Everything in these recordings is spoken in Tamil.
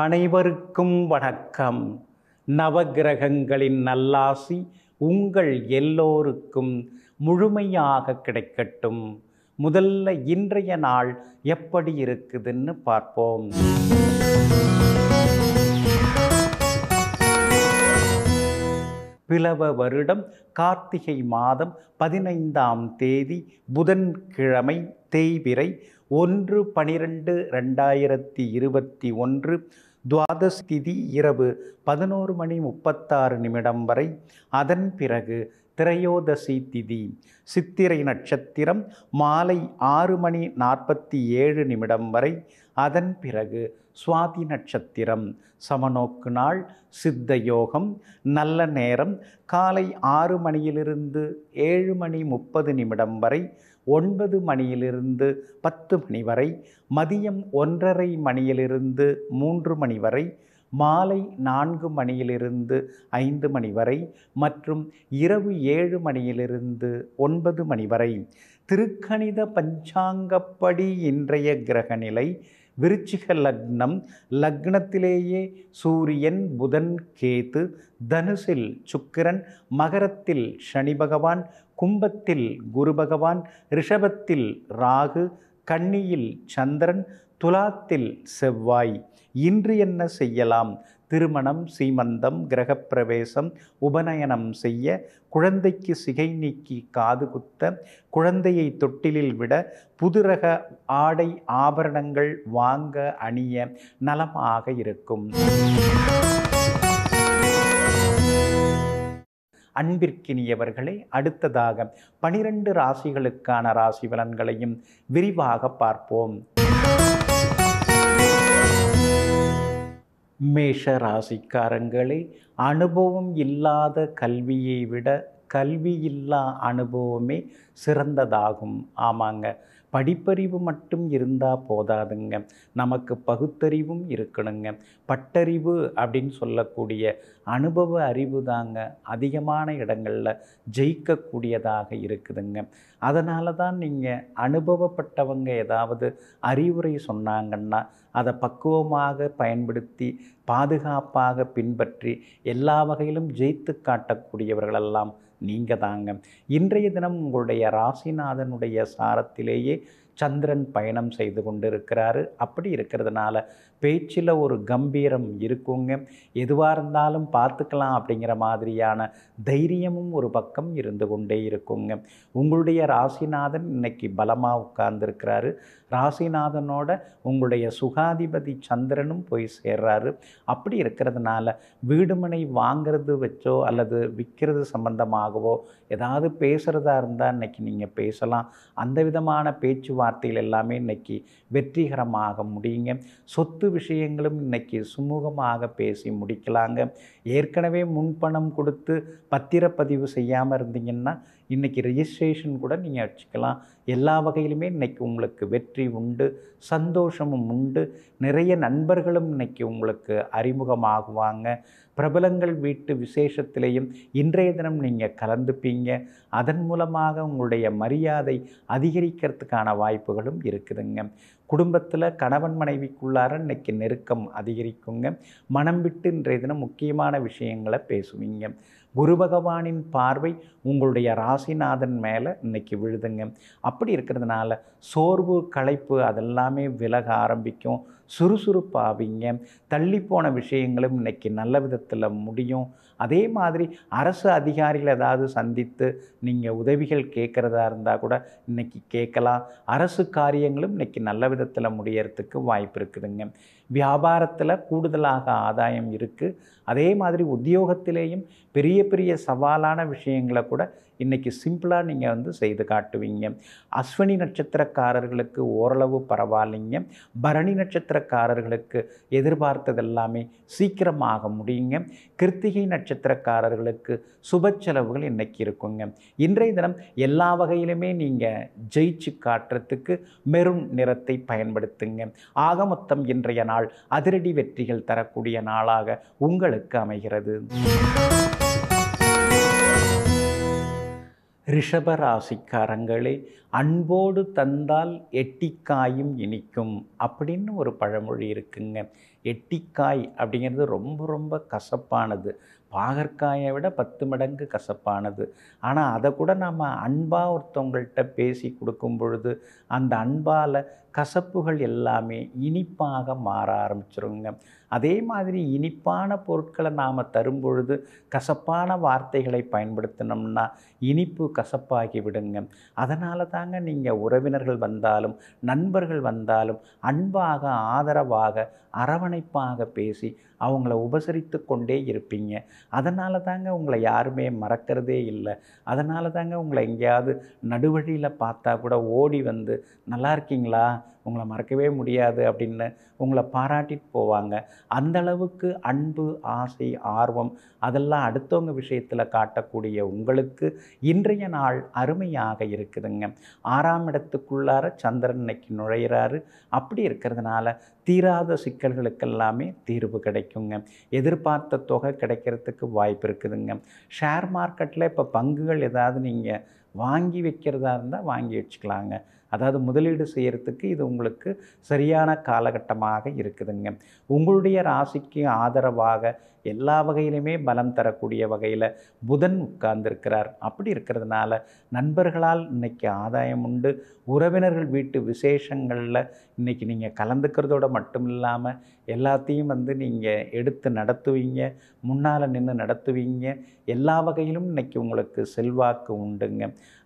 அனைவருக்கும் வணக்கம் நவகிரகங்களின் நல்லாசி உங்கள் எல்லோருக்கும் முழுமையாக கிடைக்கட்டும் முதல்ல இன்றைய நாள் எப்படி இருக்குதுன்னு பார்ப்போம் பிளவ வருடம் கார்த்திகை மாதம் பதினைந்தாம் தேதி புதன்கிழமை தேய்பிரை ஒன்று பனிரெண்டு ரெண்டாயிரத்தி இருபத்தி ஒன்று துவாதஸ் திதி இரவு பதினோரு மணி முப்பத்தாறு நிமிடம் வரை அதன் பிறகு திரையோதசி திதி சித்திரை நட்சத்திரம் மாலை ஆறு மணி நாற்பத்தி ஏழு நிமிடம் வரை அதன் பிறகு சுவாதி நட்சத்திரம் சமநோக்கு நாள் சித்த யோகம் நல்ல நேரம் காலை ஆறு மணியிலிருந்து ஏழு மணி முப்பது நிமிடம் வரை ஒன்பது மணியிலிருந்து பத்து மணி வரை மதியம் ஒன்றரை மணியிலிருந்து மூன்று மணி வரை மாலை நான்கு மணியிலிருந்து ஐந்து மணி வரை மற்றும் இரவு ஏழு மணியிலிருந்து ஒன்பது மணி வரை திருக்கணித பஞ்சாங்கப்படி இன்றைய கிரகநிலை விருச்சிக லக்னம் லக்னத்திலேயே சூரியன் புதன் கேது தனுசில் சுக்கிரன் மகரத்தில் சனி பகவான் கும்பத்தில் குரு பகவான் ரிஷபத்தில் ராகு கன்னியில் சந்திரன் துலாத்தில் செவ்வாய் இன்று என்ன செய்யலாம் திருமணம் சீமந்தம் கிரகப்பிரவேசம் உபநயனம் செய்ய குழந்தைக்கு சிகை நீக்கி காது குத்த குழந்தையை தொட்டிலில் விட புதுரக ஆடை ஆபரணங்கள் வாங்க அணிய நலமாக இருக்கும் அன்பிற்கினியவர்களே அடுத்ததாக பனிரெண்டு ராசிகளுக்கான ராசி பலன்களையும் விரிவாக பார்ப்போம் மேஷ ராசிக்காரங்களே அனுபவம் இல்லாத கல்வியை விட கல்வி இல்லா அனுபவமே சிறந்ததாகும் ஆமாங்க படிப்பறிவு மட்டும் இருந்தால் போதாதுங்க நமக்கு பகுத்தறிவும் இருக்கணுங்க பட்டறிவு அப்படின்னு சொல்லக்கூடிய அனுபவ அறிவு தாங்க அதிகமான இடங்களில் ஜெயிக்கக்கூடியதாக இருக்குதுங்க அதனால தான் நீங்கள் அனுபவப்பட்டவங்க ஏதாவது அறிவுரை சொன்னாங்கன்னா அதை பக்குவமாக பயன்படுத்தி பாதுகாப்பாக பின்பற்றி எல்லா வகையிலும் ஜெயித்து காட்டக்கூடியவர்களெல்லாம் நீங்கள் தாங்க இன்றைய தினம் உங்களுடைய ராசிநாதனுடைய சாரத்திலேயே சந்திரன் பயணம் செய்து கொண்டு இருக்கிறாரு அப்படி இருக்கிறதுனால பேச்சில் ஒரு கம்பீரம் இருக்குங்க எதுவாக இருந்தாலும் பார்த்துக்கலாம் அப்படிங்கிற மாதிரியான தைரியமும் ஒரு பக்கம் இருந்து கொண்டே இருக்குங்க உங்களுடைய ராசிநாதன் இன்னைக்கு பலமாக உட்கார்ந்துருக்கிறாரு ராசிநாதனோட உங்களுடைய சுகாதிபதி சந்திரனும் போய் சேர்றாரு அப்படி இருக்கிறதுனால வீடுமனை வாங்கிறது வச்சோ அல்லது விற்கிறது சம்பந்தமாகவோ ஏதாவது பேசுகிறதா இருந்தால் இன்னைக்கு நீங்கள் பேசலாம் அந்த விதமான பேச்சுவார்த்தைகள் எல்லாமே இன்றைக்கி வெற்றிகரமாக முடியுங்க சொத்து விஷயங்களும் இன்றைக்கி சுமூகமாக பேசி முடிக்கலாங்க ஏற்கனவே முன்பணம் கொடுத்து பத்திரப்பதிவு செய்யாமல் இருந்தீங்கன்னா இன்றைக்கி ரிஜிஸ்ட்ரேஷன் கூட நீங்கள் வச்சுக்கலாம் எல்லா வகையிலுமே இன்றைக்கி உங்களுக்கு வெற்றி உண்டு சந்தோஷமும் உண்டு நிறைய நண்பர்களும் இன்றைக்கி உங்களுக்கு அறிமுகமாகுவாங்க பிரபலங்கள் வீட்டு விசேஷத்திலையும் இன்றைய தினம் நீங்கள் கலந்துப்பீங்க அதன் மூலமாக உங்களுடைய மரியாதை அதிகரிக்கிறதுக்கான வாய்ப்புகளும் இருக்குதுங்க குடும்பத்தில் கணவன் மனைவிக்குள்ளார இன்றைக்கி நெருக்கம் அதிகரிக்குங்க மனம் விட்டு இன்றைய தினம் முக்கியமான விஷயங்களை பேசுவீங்க குரு பகவானின் பார்வை உங்களுடைய ராசிநாதன் மேலே இன்றைக்கி விழுதுங்க அப்படி இருக்கிறதுனால சோர்வு களைப்பு அதெல்லாமே விலக ஆரம்பிக்கும் சுறுசுறுப்பாவீங்க தள்ளிப்போன விஷயங்களும் இன்றைக்கி நல்ல விதத்தில் முடியும் அதே மாதிரி அரசு அதிகாரிகள் ஏதாவது சந்தித்து நீங்கள் உதவிகள் கேட்குறதா இருந்தால் கூட இன்றைக்கி கேட்கலாம் அரசு காரியங்களும் இன்றைக்கி நல்ல விதத்தில் முடியறதுக்கு வாய்ப்பு இருக்குதுங்க வியாபாரத்தில் கூடுதலாக ஆதாயம் இருக்குது அதே மாதிரி உத்தியோகத்திலேயும் பெரிய பெரிய சவாலான விஷயங்களை கூட இன்றைக்கி சிம்பிளாக நீங்கள் வந்து செய்து காட்டுவீங்க அஸ்வினி நட்சத்திரக்காரர்களுக்கு ஓரளவு பரவாயில்லைங்க பரணி நட்சத்திரக்காரர்களுக்கு எதிர்பார்த்தது எல்லாமே சீக்கிரமாக முடியுங்க கிருத்திகை நட்சத்திரக்காரர்களுக்கு சுப செலவுகள் இன்றைக்கி இருக்குங்க இன்றைய தினம் எல்லா வகையிலுமே நீங்கள் ஜெயிச்சு காட்டுறதுக்கு மெரும் நிறத்தை பயன்படுத்துங்க ஆக மொத்தம் இன்றைய நாள் அதிரடி வெற்றிகள் தரக்கூடிய நாளாக உங்களுக்கு அமைகிறது ரிஷபராசிக்காரங்களே அன்போடு தந்தால் எட்டிக்காயும் இனிக்கும் அப்படின்னு ஒரு பழமொழி இருக்குங்க எட்டிக்காய் அப்படிங்கிறது ரொம்ப ரொம்ப கசப்பானது பாகற்காயை விட பத்து மடங்கு கசப்பானது ஆனால் அதை கூட நாம் அன்பாக ஒருத்தவங்கள்ட்ட பேசி கொடுக்கும் பொழுது அந்த அன்பால் கசப்புகள் எல்லாமே இனிப்பாக மாற ஆரம்பிச்சிருங்க அதே மாதிரி இனிப்பான பொருட்களை நாம் தரும் பொழுது கசப்பான வார்த்தைகளை பயன்படுத்தினோம்னா இனிப்பு கசப்பாகி விடுங்க அதனால தாங்க நீங்கள் உறவினர்கள் வந்தாலும் நண்பர்கள் வந்தாலும் அன்பாக ஆதரவாக அரவணைப்பாக பேசி அவங்கள உபசரித்து கொண்டே இருப்பீங்க அதனால தாங்க உங்களை யாருமே மறக்கிறதே இல்லை அதனால தாங்க உங்களை எங்கேயாவது நடுவழியில் பார்த்தா கூட ஓடி வந்து நல்லா இருக்கீங்களா உங்களை மறக்கவே முடியாது அப்படின்னு உங்களை பாராட்டிட்டு போவாங்க அந்தளவுக்கு அன்பு ஆசை ஆர்வம் அதெல்லாம் அடுத்தவங்க விஷயத்தில் காட்டக்கூடிய உங்களுக்கு இன்றைய நாள் அருமையாக இருக்குதுங்க ஆறாம் இடத்துக்குள்ளார சந்திரன் இன்னைக்கு நுழையிறாரு அப்படி இருக்கிறதுனால தீராத சிக்கல்களுக்கெல்லாமே தீர்வு கிடைக்குங்க எதிர்பார்த்த தொகை கிடைக்கிறதுக்கு வாய்ப்பு இருக்குதுங்க ஷேர் மார்க்கெட்டில் இப்போ பங்குகள் ஏதாவது நீங்கள் வாங்கி வைக்கிறதா இருந்தால் வாங்கி வச்சுக்கலாங்க அதாவது முதலீடு செய்கிறதுக்கு இது உங்களுக்கு சரியான காலகட்டமாக இருக்குதுங்க உங்களுடைய ராசிக்கு ஆதரவாக எல்லா வகையிலுமே பலம் தரக்கூடிய வகையில் புதன் உட்கார்ந்திருக்கிறார் அப்படி இருக்கிறதுனால நண்பர்களால் இன்றைக்கி ஆதாயம் உண்டு உறவினர்கள் வீட்டு விசேஷங்களில் இன்றைக்கி நீங்கள் கலந்துக்கிறதோட மட்டும் இல்லாமல் எல்லாத்தையும் வந்து நீங்கள் எடுத்து நடத்துவீங்க முன்னால் நின்று நடத்துவீங்க எல்லா வகையிலும் இன்றைக்கி உங்களுக்கு செல்வாக்கு உண்டுங்க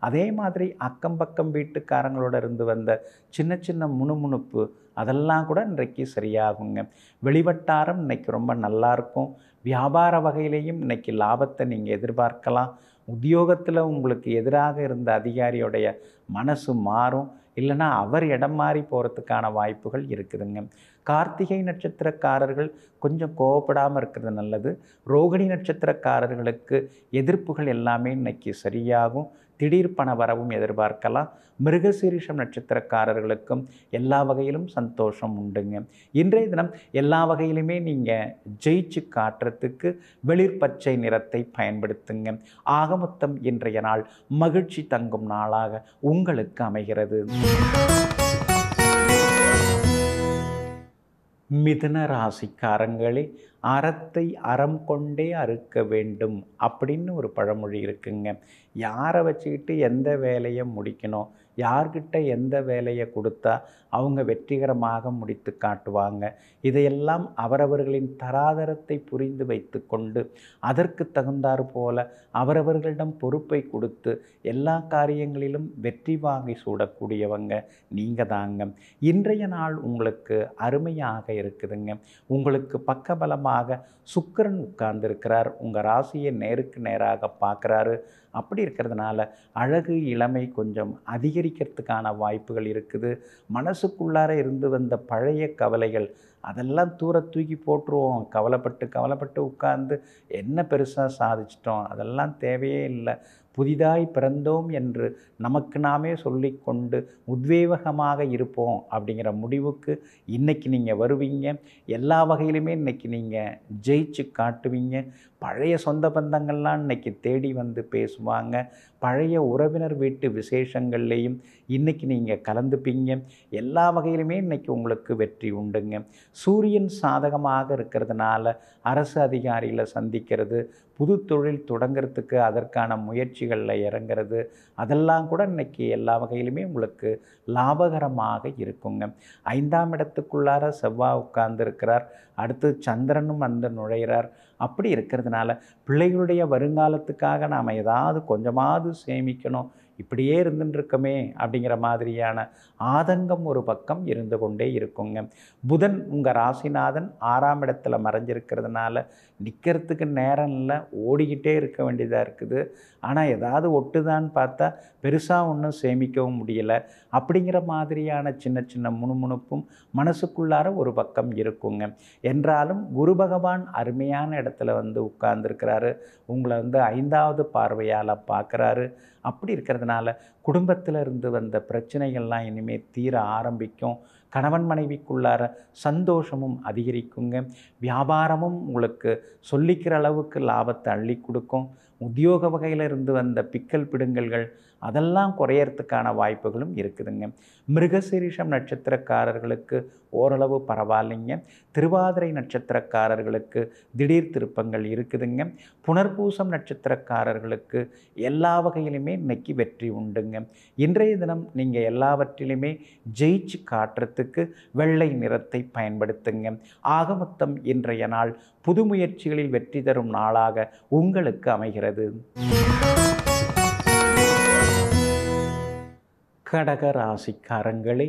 அதே மாதிரி அக்கம் பக்கம் வீட்டுக்காரங்களோட பெற்றோரோடு இருந்து வந்த சின்ன சின்ன முணுமுணுப்பு அதெல்லாம் கூட இன்றைக்கு சரியாகுங்க வெளிவட்டாரம் இன்றைக்கி ரொம்ப நல்லாயிருக்கும் வியாபார வகையிலையும் இன்றைக்கி லாபத்தை நீங்கள் எதிர்பார்க்கலாம் உத்தியோகத்தில் உங்களுக்கு எதிராக இருந்த அதிகாரியுடைய மனசு மாறும் இல்லைனா அவர் இடம் மாறி போகிறதுக்கான வாய்ப்புகள் இருக்குதுங்க கார்த்திகை நட்சத்திரக்காரர்கள் கொஞ்சம் கோவப்படாமல் இருக்கிறது நல்லது ரோகிணி நட்சத்திரக்காரர்களுக்கு எதிர்ப்புகள் எல்லாமே இன்றைக்கி சரியாகும் திடீர் பண வரவும் எதிர்பார்க்கலாம் மிருகசீரிஷம் நட்சத்திரக்காரர்களுக்கும் எல்லா வகையிலும் சந்தோஷம் உண்டுங்க இன்றைய தினம் எல்லா வகையிலுமே நீங்கள் ஜெயிச்சு காட்டுறதுக்கு பச்சை நிறத்தை பயன்படுத்துங்க ஆக மொத்தம் இன்றைய நாள் மகிழ்ச்சி தங்கும் நாளாக உங்களுக்கு அமைகிறது மிதன ராசிக்காரங்களே அறத்தை அறம் கொண்டே அறுக்க வேண்டும் அப்படின்னு ஒரு பழமொழி இருக்குங்க யாரை வச்சுக்கிட்டு எந்த வேலையை முடிக்கணும் யார்கிட்ட எந்த வேலையை கொடுத்தா அவங்க வெற்றிகரமாக முடித்து காட்டுவாங்க இதையெல்லாம் அவரவர்களின் தராதரத்தை புரிந்து வைத்து கொண்டு அதற்கு தகுந்தாறு போல அவரவர்களிடம் பொறுப்பை கொடுத்து எல்லா காரியங்களிலும் வெற்றி வாங்கி சூடக்கூடியவங்க நீங்கள் தாங்க இன்றைய நாள் உங்களுக்கு அருமையாக இருக்குதுங்க உங்களுக்கு பக்கபலமாக சுக்கரன் உட்கார்ந்துருக்கிறார் உங்கள் ராசியை நேருக்கு நேராக பார்க்குறாரு அப்படி இருக்கிறதுனால அழகு இளமை கொஞ்சம் அதிகரிக்கிறதுக்கான வாய்ப்புகள் இருக்குது மனசுக்குள்ளார இருந்து வந்த பழைய கவலைகள் அதெல்லாம் தூர தூக்கி போட்டுருவோம் கவலைப்பட்டு கவலைப்பட்டு உட்கார்ந்து என்ன பெருசாக சாதிச்சிட்டோம் அதெல்லாம் தேவையே இல்லை புதிதாய் பிறந்தோம் என்று நமக்கு நாமே சொல்லிக்கொண்டு உத்வேகமாக இருப்போம் அப்படிங்கிற முடிவுக்கு இன்றைக்கி நீங்கள் வருவீங்க எல்லா வகையிலுமே இன்றைக்கி நீங்கள் ஜெயிச்சு காட்டுவீங்க பழைய சொந்த பந்தங்கள்லாம் இன்றைக்கி தேடி வந்து பேசுவாங்க பழைய உறவினர் வீட்டு விசேஷங்கள்லேயும் இன்றைக்கி நீங்கள் கலந்துப்பீங்க எல்லா வகையிலுமே இன்றைக்கி உங்களுக்கு வெற்றி உண்டுங்க சூரியன் சாதகமாக இருக்கிறதுனால அரசு அதிகாரிகளை சந்திக்கிறது புது தொழில் தொடங்கிறதுக்கு அதற்கான முயற்சிகளில் இறங்கிறது அதெல்லாம் கூட இன்றைக்கி எல்லா வகையிலுமே உங்களுக்கு லாபகரமாக இருக்குங்க ஐந்தாம் இடத்துக்குள்ளார செவ்வாய் உட்கார்ந்துருக்கிறார் அடுத்து சந்திரனும் வந்து நுழைகிறார் அப்படி இருக்கிறதுனால பிள்ளைகளுடைய வருங்காலத்துக்காக நாம் ஏதாவது கொஞ்சமாவது சேமிக்கணும் இப்படியே இருந்துருக்கமே அப்படிங்கிற மாதிரியான ஆதங்கம் ஒரு பக்கம் இருந்து கொண்டே இருக்குங்க புதன் உங்கள் ராசிநாதன் ஆறாம் இடத்துல மறைஞ்சிருக்கிறதுனால நிற்கிறதுக்கு நேரம் இல்லை ஓடிக்கிட்டே இருக்க வேண்டியதாக இருக்குது ஆனால் ஏதாவது ஒட்டுதான்னு பார்த்தா பெருசாக ஒன்றும் சேமிக்கவும் முடியலை அப்படிங்கிற மாதிரியான சின்ன சின்ன முணுமுணுப்பும் மனசுக்குள்ளார ஒரு பக்கம் இருக்குங்க என்றாலும் குரு பகவான் அருமையான இடத்துல வந்து உட்கார்ந்துருக்கிறாரு உங்களை வந்து ஐந்தாவது பார்வையால் பார்க்குறாரு அப்படி இருக்கிறதுனால குடும்பத்தில் இருந்து வந்த பிரச்சனைகள்லாம் இனிமேல் தீர ஆரம்பிக்கும் கணவன் மனைவிக்குள்ளார சந்தோஷமும் அதிகரிக்குங்க வியாபாரமும் உங்களுக்கு சொல்லிக்கிற அளவுக்கு லாபத்தை அள்ளி கொடுக்கும் உத்தியோக வகையில் இருந்து வந்த பிக்கல் பிடுங்கல்கள் அதெல்லாம் குறையறதுக்கான வாய்ப்புகளும் இருக்குதுங்க மிருகசீரிஷம் நட்சத்திரக்காரர்களுக்கு ஓரளவு பரவாயில்லைங்க திருவாதிரை நட்சத்திரக்காரர்களுக்கு திடீர் திருப்பங்கள் இருக்குதுங்க புனர்பூசம் நட்சத்திரக்காரர்களுக்கு எல்லா வகையிலுமே இன்னைக்கு வெற்றி உண்டுங்க இன்றைய தினம் நீங்கள் எல்லாவற்றிலுமே ஜெயிச்சு காட்டுறதுக்கு வெள்ளை நிறத்தை பயன்படுத்துங்க ஆக மொத்தம் இன்றைய நாள் புது முயற்சிகளில் வெற்றி தரும் நாளாக உங்களுக்கு அமைகிறது கிடையாது கடக ராசிக்காரங்களே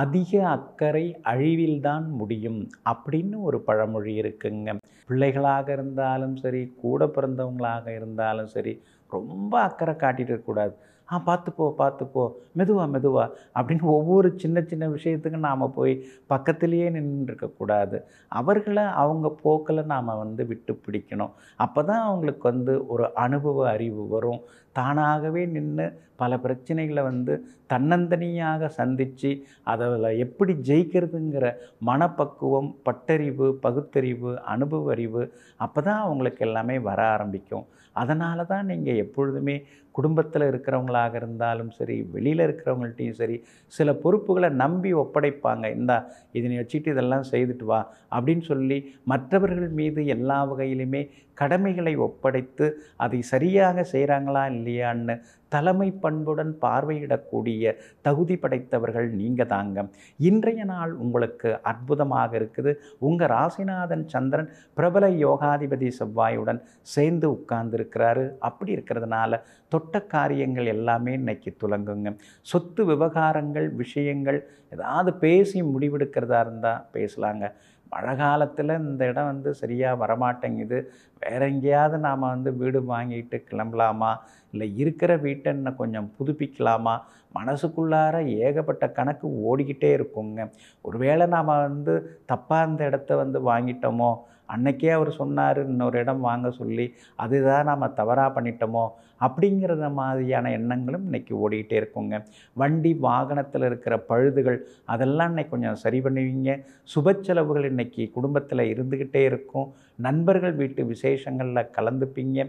அதிக அக்கறை அழிவில்தான் முடியும் அப்படின்னு ஒரு பழமொழி இருக்குங்க பிள்ளைகளாக இருந்தாலும் சரி கூட பிறந்தவங்களாக இருந்தாலும் சரி ரொம்ப அக்கறை காட்டிட்டு இருக்கக்கூடாது ஆ பார்த்துப்போ பார்த்துப்போ மெதுவா மெதுவா அப்படின்னு ஒவ்வொரு சின்ன சின்ன விஷயத்துக்கும் நாம் போய் பக்கத்திலேயே நின்றுருக்கக்கூடாது அவர்களை அவங்க போக்கில் நாம் வந்து விட்டு பிடிக்கணும் அப்போ தான் அவங்களுக்கு வந்து ஒரு அனுபவ அறிவு வரும் தானாகவே நின்று பல பிரச்சனைகளை வந்து தன்னந்தனியாக சந்தித்து அதில் எப்படி ஜெயிக்கிறதுங்கிற மனப்பக்குவம் பட்டறிவு பகுத்தறிவு அனுபவ அறிவு அப்போ தான் அவங்களுக்கு எல்லாமே வர ஆரம்பிக்கும் அதனால தான் நீங்கள் எப்பொழுதுமே குடும்பத்தில் இருக்கிறவங்களாக இருந்தாலும் சரி வெளியில் இருக்கிறவங்கள்ட்டையும் சரி சில பொறுப்புகளை நம்பி ஒப்படைப்பாங்க இந்தா இதனை வச்சுட்டு இதெல்லாம் செய்துட்டு வா அப்படின்னு சொல்லி மற்றவர்கள் மீது எல்லா வகையிலுமே கடமைகளை ஒப்படைத்து அதை சரியாக செய்கிறாங்களா இல்லையான்னு தலைமை பண்புடன் பார்வையிடக்கூடிய தகுதி படைத்தவர்கள் நீங்கள் தாங்க இன்றைய நாள் உங்களுக்கு அற்புதமாக இருக்குது உங்கள் ராசிநாதன் சந்திரன் பிரபல யோகாதிபதி செவ்வாயுடன் சேர்ந்து உட்கார்ந்துருக்கிறாரு அப்படி இருக்கிறதுனால தொட்ட காரியங்கள் எல்லாமே இன்னைக்கு துலங்குங்க சொத்து விவகாரங்கள் விஷயங்கள் ஏதாவது பேசி முடிவெடுக்கிறதா இருந்தால் பேசலாங்க மழை காலத்தில் இந்த இடம் வந்து சரியாக வரமாட்டேங்குது வேற எங்கேயாவது நாம் வந்து வீடு வாங்கிட்டு கிளம்பலாமா இல்லை இருக்கிற வீட்டை இன்னும் கொஞ்சம் புதுப்பிக்கலாமா மனசுக்குள்ளார ஏகப்பட்ட கணக்கு ஓடிக்கிட்டே இருக்குங்க ஒருவேளை நாம் வந்து தப்பாக அந்த இடத்த வந்து வாங்கிட்டோமோ அன்னைக்கே அவர் சொன்னார் இன்னொரு இடம் வாங்க சொல்லி அதுதான் நாம் தவறாக பண்ணிட்டோமோ அப்படிங்கிறத மாதிரியான எண்ணங்களும் இன்றைக்கி ஓடிக்கிட்டே இருக்குங்க வண்டி வாகனத்தில் இருக்கிற பழுதுகள் அதெல்லாம் இன்றைக்கி கொஞ்சம் சரி பண்ணுவீங்க சுப செலவுகள் இன்றைக்கி குடும்பத்தில் இருந்துக்கிட்டே இருக்கும் நண்பர்கள் வீட்டு விசேஷங்களில் கலந்துப்பீங்க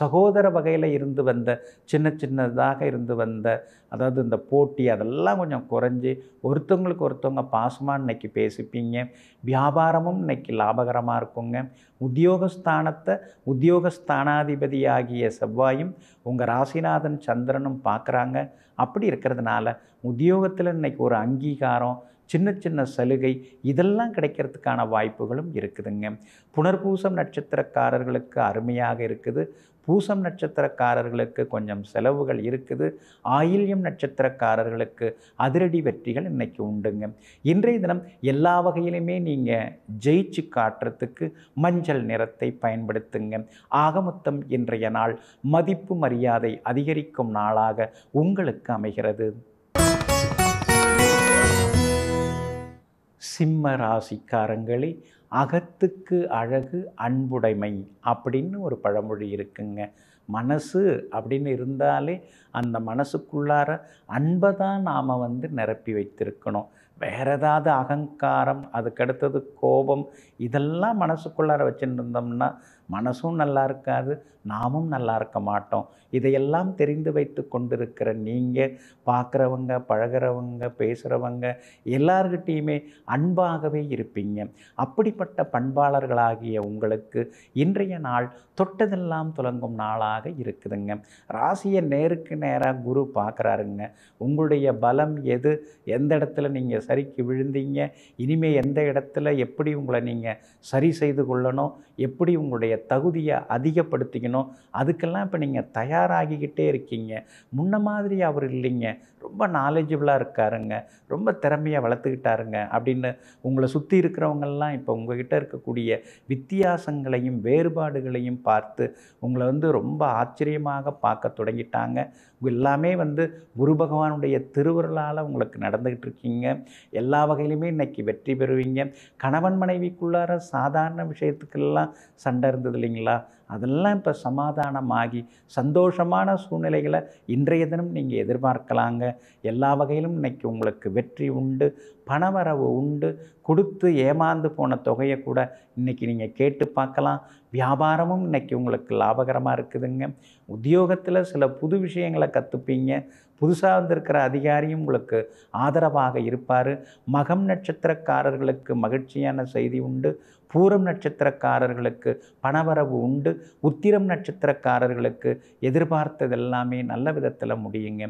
சகோதர வகையில் இருந்து வந்த சின்ன சின்னதாக இருந்து வந்த அதாவது இந்த போட்டி அதெல்லாம் கொஞ்சம் குறைஞ்சி ஒருத்தவங்களுக்கு ஒருத்தவங்க பாசமாக இன்றைக்கி பேசிப்பீங்க வியாபாரமும் இன்றைக்கி லாபகரமாக இருக்குங்க உத்தியோகஸ்தானத்தை உத்தியோகஸ்தானாதிபதியாகிய செவ்வாயும் உங்கள் ராசிநாதன் சந்திரனும் பார்க்குறாங்க அப்படி இருக்கிறதுனால உத்தியோகத்தில் இன்றைக்கி ஒரு அங்கீகாரம் சின்ன சின்ன சலுகை இதெல்லாம் கிடைக்கிறதுக்கான வாய்ப்புகளும் இருக்குதுங்க புனர்பூசம் நட்சத்திரக்காரர்களுக்கு அருமையாக இருக்குது பூசம் நட்சத்திரக்காரர்களுக்கு கொஞ்சம் செலவுகள் இருக்குது ஆயில்யம் நட்சத்திரக்காரர்களுக்கு அதிரடி வெற்றிகள் இன்றைக்கு உண்டுங்க இன்றைய தினம் எல்லா வகையிலுமே நீங்கள் ஜெயிச்சு காட்டுறதுக்கு மஞ்சள் நிறத்தை பயன்படுத்துங்க ஆகமொத்தம் இன்றைய நாள் மதிப்பு மரியாதை அதிகரிக்கும் நாளாக உங்களுக்கு அமைகிறது சிம்ம ராசிக்காரங்களே அகத்துக்கு அழகு அன்புடைமை அப்படின்னு ஒரு பழமொழி இருக்குங்க மனசு அப்படின்னு இருந்தாலே அந்த மனசுக்குள்ளார அன்பை தான் நாம் வந்து நிரப்பி வைத்திருக்கணும் வேற ஏதாவது அகங்காரம் அதுக்கடுத்தது கோபம் இதெல்லாம் மனசுக்குள்ளார வச்சுருந்தோம்னா மனசும் நல்லா இருக்காது நாமும் நல்லா இருக்க மாட்டோம் இதையெல்லாம் தெரிந்து வைத்து கொண்டிருக்கிற நீங்கள் பார்க்குறவங்க பழகிறவங்க பேசுகிறவங்க எல்லார்கிட்டேயுமே அன்பாகவே இருப்பீங்க அப்படிப்பட்ட பண்பாளர்களாகிய உங்களுக்கு இன்றைய நாள் தொட்டதெல்லாம் துலங்கும் நாளாக இருக்குதுங்க ராசியை நேருக்கு நேராக குரு பார்க்குறாருங்க உங்களுடைய பலம் எது எந்த இடத்துல நீங்கள் சரிக்கு விழுந்தீங்க இனிமேல் எந்த இடத்துல எப்படி உங்களை நீங்கள் சரி செய்து கொள்ளணும் எப்படி உங்களுடைய தகுதியை அதிகப்படுத்திக்கணும் செய்யணும் அதுக்கெல்லாம் இப்போ நீங்கள் தயாராகிக்கிட்டே இருக்கீங்க முன்ன மாதிரி அவர் இல்லைங்க ரொம்ப நாலேஜபிளாக இருக்காருங்க ரொம்ப திறமையாக வளர்த்துக்கிட்டாருங்க அப்படின்னு உங்களை சுற்றி இருக்கிறவங்கெல்லாம் இப்போ உங்ககிட்ட இருக்கக்கூடிய வித்தியாசங்களையும் வேறுபாடுகளையும் பார்த்து உங்களை வந்து ரொம்ப ஆச்சரியமாக பார்க்க தொடங்கிட்டாங்க எல்லாமே வந்து குரு பகவானுடைய திருவருளால் உங்களுக்கு நடந்துக்கிட்டு இருக்கீங்க எல்லா வகையிலுமே இன்றைக்கி வெற்றி பெறுவீங்க கணவன் மனைவிக்குள்ளார சாதாரண விஷயத்துக்கெல்லாம் சண்டை இருந்தது இல்லைங்களா அதெல்லாம் இப்போ சமாதானமாகி சந்தோஷமான சூழ்நிலைகளை இன்றைய தினம் நீங்கள் எதிர்பார்க்கலாங்க எல்லா வகையிலும் இன்றைக்கி உங்களுக்கு வெற்றி உண்டு பணவரவு உண்டு கொடுத்து ஏமாந்து போன தொகையை கூட இன்றைக்கி நீங்கள் கேட்டு பார்க்கலாம் வியாபாரமும் இன்றைக்கி உங்களுக்கு லாபகரமாக இருக்குதுங்க உத்தியோகத்தில் சில புது விஷயங்களை கற்றுப்பீங்க புதுசாக வந்திருக்கிற அதிகாரியும் உங்களுக்கு ஆதரவாக இருப்பார் மகம் நட்சத்திரக்காரர்களுக்கு மகிழ்ச்சியான செய்தி உண்டு பூரம் நட்சத்திரக்காரர்களுக்கு பணவரவு உண்டு உத்திரம் நட்சத்திரக்காரர்களுக்கு எதிர்பார்த்தது எல்லாமே நல்ல விதத்தில் முடியுங்க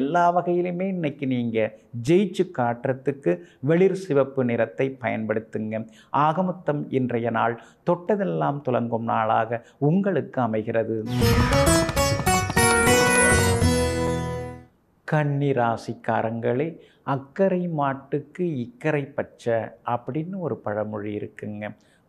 எல்லா வகையிலுமே இன்றைக்கி நீங்கள் ஜெயிச்சு காட்டுறதுக்கு வெளிர் சிவப்பு நிறத்தை பயன்படுத்துங்க ஆகமொத்தம் இன்றைய நாள் தொட்டதெல்லாம் துலங்கும் நாளாக உங்களுக்கு அமைகிறது கன்னி ராசிக்காரங்களே அக்கறை மாட்டுக்கு இக்கரை பச்சை அப்படின்னு ஒரு பழமொழி இருக்குங்க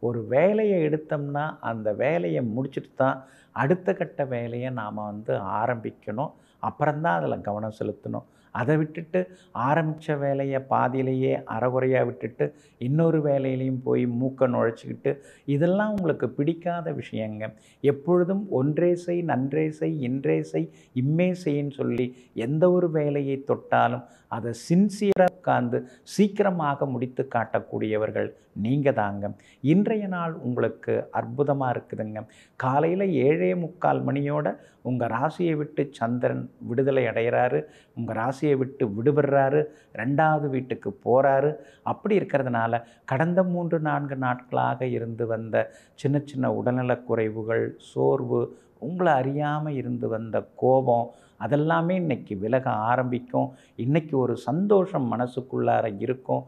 ஒரு வேலையை எடுத்தோம்னா அந்த வேலையை முடிச்சுட்டு தான் அடுத்த கட்ட வேலையை நாம் வந்து ஆரம்பிக்கணும் அப்புறம்தான் அதில் கவனம் செலுத்தணும் அதை விட்டுட்டு ஆரம்பித்த வேலையை பாதியிலேயே அறகுறையாக விட்டுட்டு இன்னொரு வேலையிலையும் போய் மூக்க நுழைச்சிக்கிட்டு இதெல்லாம் உங்களுக்கு பிடிக்காத விஷயங்க எப்பொழுதும் ஒன்றே செய் நன்றே செய் இன்றே செய் இம்மே செய்ன்னு சொல்லி எந்த ஒரு வேலையை தொட்டாலும் அதை சின்சியராக உட்கார்ந்து சீக்கிரமாக முடித்து காட்டக்கூடியவர்கள் நீங்கள் தாங்க இன்றைய நாள் உங்களுக்கு அற்புதமாக இருக்குதுங்க காலையில் ஏழே முக்கால் மணியோட உங்கள் ராசியை விட்டு சந்திரன் விடுதலை அடைகிறாரு உங்கள் ராசியை விட்டு விடுபடுறாரு ரெண்டாவது வீட்டுக்கு போகிறாரு அப்படி இருக்கிறதுனால கடந்த மூன்று நான்கு நாட்களாக இருந்து வந்த சின்ன சின்ன உடல்நலக் குறைவுகள் சோர்வு உங்களை அறியாமல் இருந்து வந்த கோபம் அதெல்லாமே இன்றைக்கி விலக ஆரம்பிக்கும் இன்றைக்கி ஒரு சந்தோஷம் மனசுக்குள்ளார இருக்கும்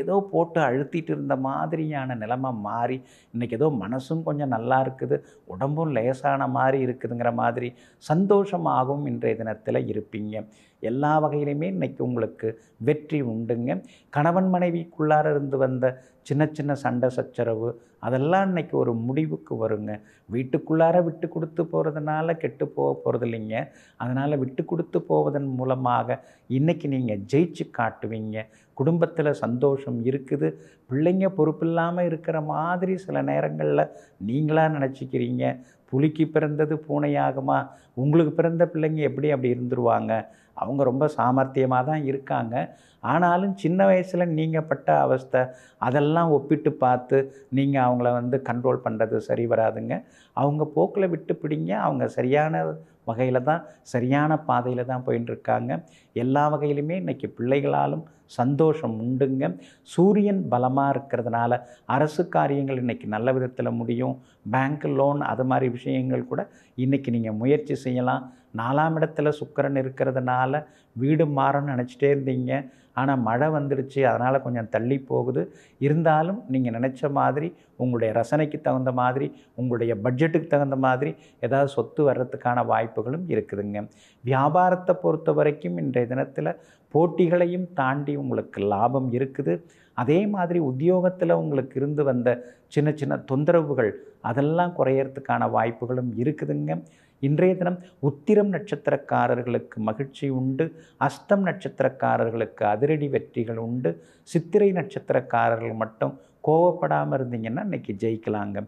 ஏதோ போட்டு அழுத்திட்டு இருந்த மாதிரியான நிலைமை மாறி இன்றைக்கி ஏதோ மனசும் கொஞ்சம் நல்லா இருக்குது உடம்பும் லேசான மாதிரி இருக்குதுங்கிற மாதிரி சந்தோஷமாகவும் இன்றைய தினத்தில் இருப்பீங்க எல்லா வகையிலையுமே இன்றைக்கி உங்களுக்கு வெற்றி உண்டுங்க கணவன் மனைவிக்குள்ளார இருந்து வந்த சின்ன சின்ன சண்டை சச்சரவு அதெல்லாம் இன்றைக்கி ஒரு முடிவுக்கு வருங்க வீட்டுக்குள்ளார விட்டு கொடுத்து போகிறதுனால கெட்டு போக போகிறது இல்லைங்க அதனால் விட்டு கொடுத்து போவதன் மூலமாக இன்றைக்கி நீங்கள் ஜெயிச்சு காட்டுவீங்க குடும்பத்தில் சந்தோஷம் இருக்குது பிள்ளைங்க பொறுப்பில்லாமல் இருக்கிற மாதிரி சில நேரங்களில் நீங்களாக நினச்சிக்கிறீங்க புலிக்கு பிறந்தது பூனையாகுமா உங்களுக்கு பிறந்த பிள்ளைங்க எப்படி அப்படி இருந்துருவாங்க அவங்க ரொம்ப சாமர்த்தியமாக தான் இருக்காங்க ஆனாலும் சின்ன வயசில் நீங்கள் பட்ட அவஸ்தை அதெல்லாம் ஒப்பிட்டு பார்த்து நீங்கள் அவங்கள வந்து கண்ட்ரோல் பண்ணுறது சரி வராதுங்க அவங்க போக்கில் விட்டு பிடிங்க அவங்க சரியான வகையில் தான் சரியான பாதையில் தான் போயின்ட்டுருக்காங்க எல்லா வகையிலுமே இன்றைக்கி பிள்ளைகளாலும் சந்தோஷம் உண்டுங்க சூரியன் பலமாக இருக்கிறதுனால அரசு காரியங்கள் இன்றைக்கி நல்ல விதத்தில் முடியும் பேங்க் லோன் அது மாதிரி விஷயங்கள் கூட இன்றைக்கி நீங்கள் முயற்சி செய்யலாம் நாலாம் இடத்துல சுக்கரன் இருக்கிறதுனால வீடு மாறணும்னு நினச்சிட்டே இருந்தீங்க ஆனால் மழை வந்துடுச்சு அதனால் கொஞ்சம் தள்ளி போகுது இருந்தாலும் நீங்கள் நினச்ச மாதிரி உங்களுடைய ரசனைக்கு தகுந்த மாதிரி உங்களுடைய பட்ஜெட்டுக்கு தகுந்த மாதிரி ஏதாவது சொத்து வர்றதுக்கான வாய்ப்புகளும் இருக்குதுங்க வியாபாரத்தை பொறுத்த வரைக்கும் இன்றைய தினத்தில் போட்டிகளையும் தாண்டி உங்களுக்கு லாபம் இருக்குது அதே மாதிரி உத்தியோகத்தில் உங்களுக்கு இருந்து வந்த சின்ன சின்ன தொந்தரவுகள் அதெல்லாம் குறையறதுக்கான வாய்ப்புகளும் இருக்குதுங்க இன்றைய தினம் உத்திரம் நட்சத்திரக்காரர்களுக்கு மகிழ்ச்சி உண்டு அஸ்தம் நட்சத்திரக்காரர்களுக்கு அதிரடி வெற்றிகள் உண்டு சித்திரை நட்சத்திரக்காரர்கள் மட்டும் கோவப்படாமல் இருந்தீங்கன்னா இன்றைக்கி ஜெயிக்கலாங்க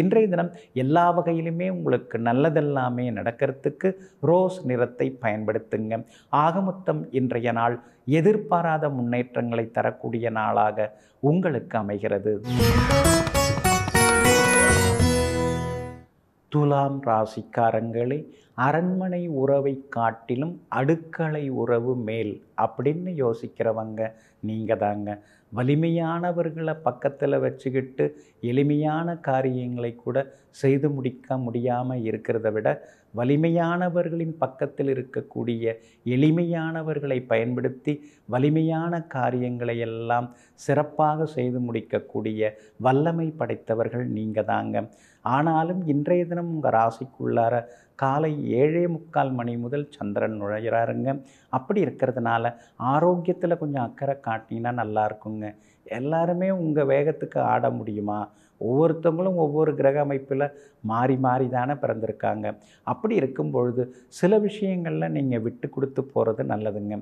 இன்றைய தினம் எல்லா வகையிலுமே உங்களுக்கு நல்லதெல்லாமே நடக்கிறதுக்கு ரோஸ் நிறத்தை பயன்படுத்துங்க ஆகமொத்தம் இன்றைய நாள் எதிர்பாராத முன்னேற்றங்களை தரக்கூடிய நாளாக உங்களுக்கு அமைகிறது துலாம் ராசிக்காரங்களே அரண்மனை உறவை காட்டிலும் அடுக்களை உறவு மேல் அப்படின்னு யோசிக்கிறவங்க நீங்கள் தாங்க வலிமையானவர்களை பக்கத்தில் வச்சுக்கிட்டு எளிமையான காரியங்களை கூட செய்து முடிக்க முடியாமல் இருக்கிறத விட வலிமையானவர்களின் பக்கத்தில் இருக்கக்கூடிய எளிமையானவர்களை பயன்படுத்தி வலிமையான காரியங்களை எல்லாம் சிறப்பாக செய்து முடிக்கக்கூடிய வல்லமை படைத்தவர்கள் நீங்கள் தாங்க ஆனாலும் இன்றைய தினம் உங்கள் ராசிக்குள்ளார காலை ஏழே முக்கால் மணி முதல் சந்திரன் நுழைகிறாருங்க அப்படி இருக்கிறதுனால ஆரோக்கியத்தில் கொஞ்சம் அக்கறை காட்டினா நல்லாயிருக்குங்க எல்லாருமே உங்கள் வேகத்துக்கு ஆட முடியுமா ஒவ்வொருத்தவங்களும் ஒவ்வொரு கிரக அமைப்பில் மாறி மாறி தானே பிறந்திருக்காங்க அப்படி இருக்கும் பொழுது சில விஷயங்களில் நீங்கள் விட்டு கொடுத்து போகிறது நல்லதுங்க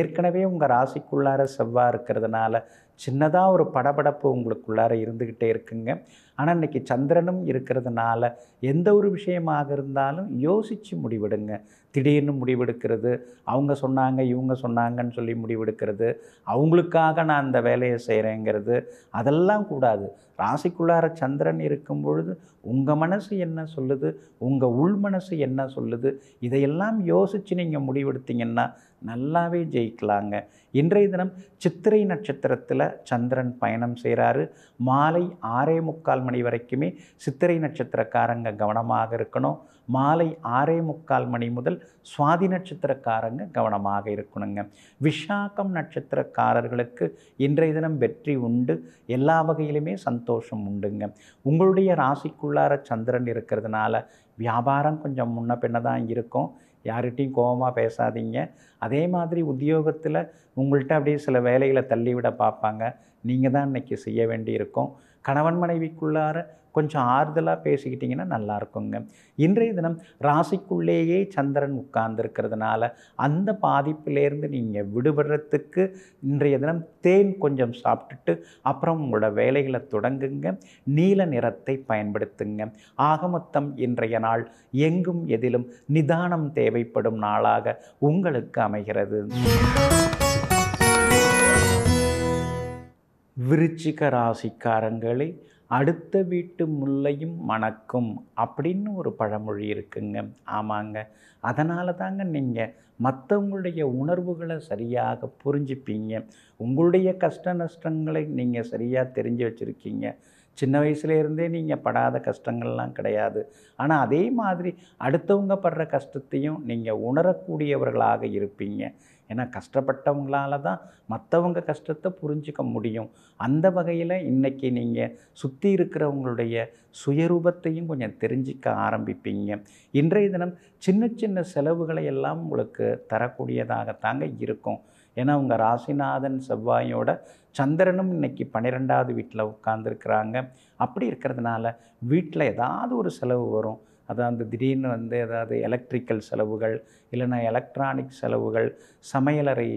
ஏற்கனவே உங்கள் ராசிக்குள்ளார செவ்வாய் இருக்கிறதுனால சின்னதாக ஒரு படபடப்பு உங்களுக்குள்ளார இருந்துக்கிட்டே இருக்குங்க ஆனால் இன்றைக்கி சந்திரனும் இருக்கிறதுனால எந்த ஒரு விஷயமாக இருந்தாலும் யோசித்து முடிவெடுங்க திடீர்னு முடிவெடுக்கிறது அவங்க சொன்னாங்க இவங்க சொன்னாங்கன்னு சொல்லி முடிவெடுக்கிறது அவங்களுக்காக நான் அந்த வேலையை செய்கிறேங்கிறது அதெல்லாம் கூடாது ராசிக்குள்ளார சந்திரன் இருக்கும் பொழுது உங்கள் மனசு என்ன சொல்லுது உங்கள் உள் மனசு என்ன சொல்லுது இதையெல்லாம் யோசித்து நீங்கள் முடிவெடுத்தீங்கன்னா நல்லாவே ஜெயிக்கலாங்க இன்றைய தினம் சித்திரை நட்சத்திரத்தில் சந்திரன் பயணம் செய்கிறாரு மாலை ஆறே முக்கால் மணி வரைக்குமே சித்திரை நட்சத்திரக்காரங்க கவனமாக இருக்கணும் மாலை ஆறே முக்கால் மணி முதல் சுவாதி நட்சத்திரக்காரங்க கவனமாக இருக்கணுங்க விஷாக்கம் நட்சத்திரக்காரர்களுக்கு இன்றைய தினம் வெற்றி உண்டு எல்லா வகையிலுமே சந்தோஷம் உண்டுங்க உங்களுடைய ராசிக்குள்ளார சந்திரன் இருக்கிறதுனால வியாபாரம் கொஞ்சம் முன்ன பின்ன தான் இருக்கும் யார்கிட்டையும் கோபமாக பேசாதீங்க அதே மாதிரி உத்தியோகத்தில் உங்கள்கிட்ட அப்படியே சில வேலைகளை தள்ளிவிட பார்ப்பாங்க நீங்கள் தான் இன்றைக்கி செய்ய வேண்டியிருக்கும் கணவன் மனைவிக்குள்ளார கொஞ்சம் ஆறுதலாக பேசிக்கிட்டிங்கன்னா நல்லா இருக்குங்க இன்றைய தினம் ராசிக்குள்ளேயே சந்திரன் உட்கார்ந்துருக்கிறதுனால அந்த பாதிப்பிலேருந்து நீங்கள் விடுபடுறதுக்கு இன்றைய தினம் தேன் கொஞ்சம் சாப்பிட்டுட்டு அப்புறம் உங்களோட வேலைகளை தொடங்குங்க நீல நிறத்தை பயன்படுத்துங்க ஆக மொத்தம் இன்றைய நாள் எங்கும் எதிலும் நிதானம் தேவைப்படும் நாளாக உங்களுக்கு அமைகிறது விருச்சிக ராசிக்காரங்களை அடுத்த வீட்டு முல்லையும் மணக்கும் அப்படின்னு ஒரு பழமொழி இருக்குங்க ஆமாங்க அதனால தாங்க நீங்கள் மற்றவங்களுடைய உணர்வுகளை சரியாக புரிஞ்சுப்பீங்க உங்களுடைய கஷ்ட நஷ்டங்களை நீங்கள் சரியாக தெரிஞ்சு வச்சுருக்கீங்க சின்ன வயசுலேருந்தே நீங்கள் படாத கஷ்டங்கள்லாம் கிடையாது ஆனால் அதே மாதிரி அடுத்தவங்க படுற கஷ்டத்தையும் நீங்கள் உணரக்கூடியவர்களாக இருப்பீங்க ஏன்னா கஷ்டப்பட்டவங்களால தான் மற்றவங்க கஷ்டத்தை புரிஞ்சிக்க முடியும் அந்த வகையில் இன்றைக்கி நீங்கள் சுற்றி இருக்கிறவங்களுடைய சுயரூபத்தையும் கொஞ்சம் தெரிஞ்சிக்க ஆரம்பிப்பீங்க இன்றைய தினம் சின்ன சின்ன செலவுகளை எல்லாம் உங்களுக்கு தரக்கூடியதாகத்தாங்க இருக்கும் ஏன்னா உங்கள் ராசிநாதன் செவ்வாயோட சந்திரனும் இன்றைக்கி பன்னிரெண்டாவது வீட்டில் உட்காந்துருக்குறாங்க அப்படி இருக்கிறதுனால வீட்டில் ஏதாவது ஒரு செலவு வரும் அதாவது திடீர்னு வந்து ஏதாவது எலக்ட்ரிக்கல் செலவுகள் இல்லைன்னா எலக்ட்ரானிக் செலவுகள் சமையலறை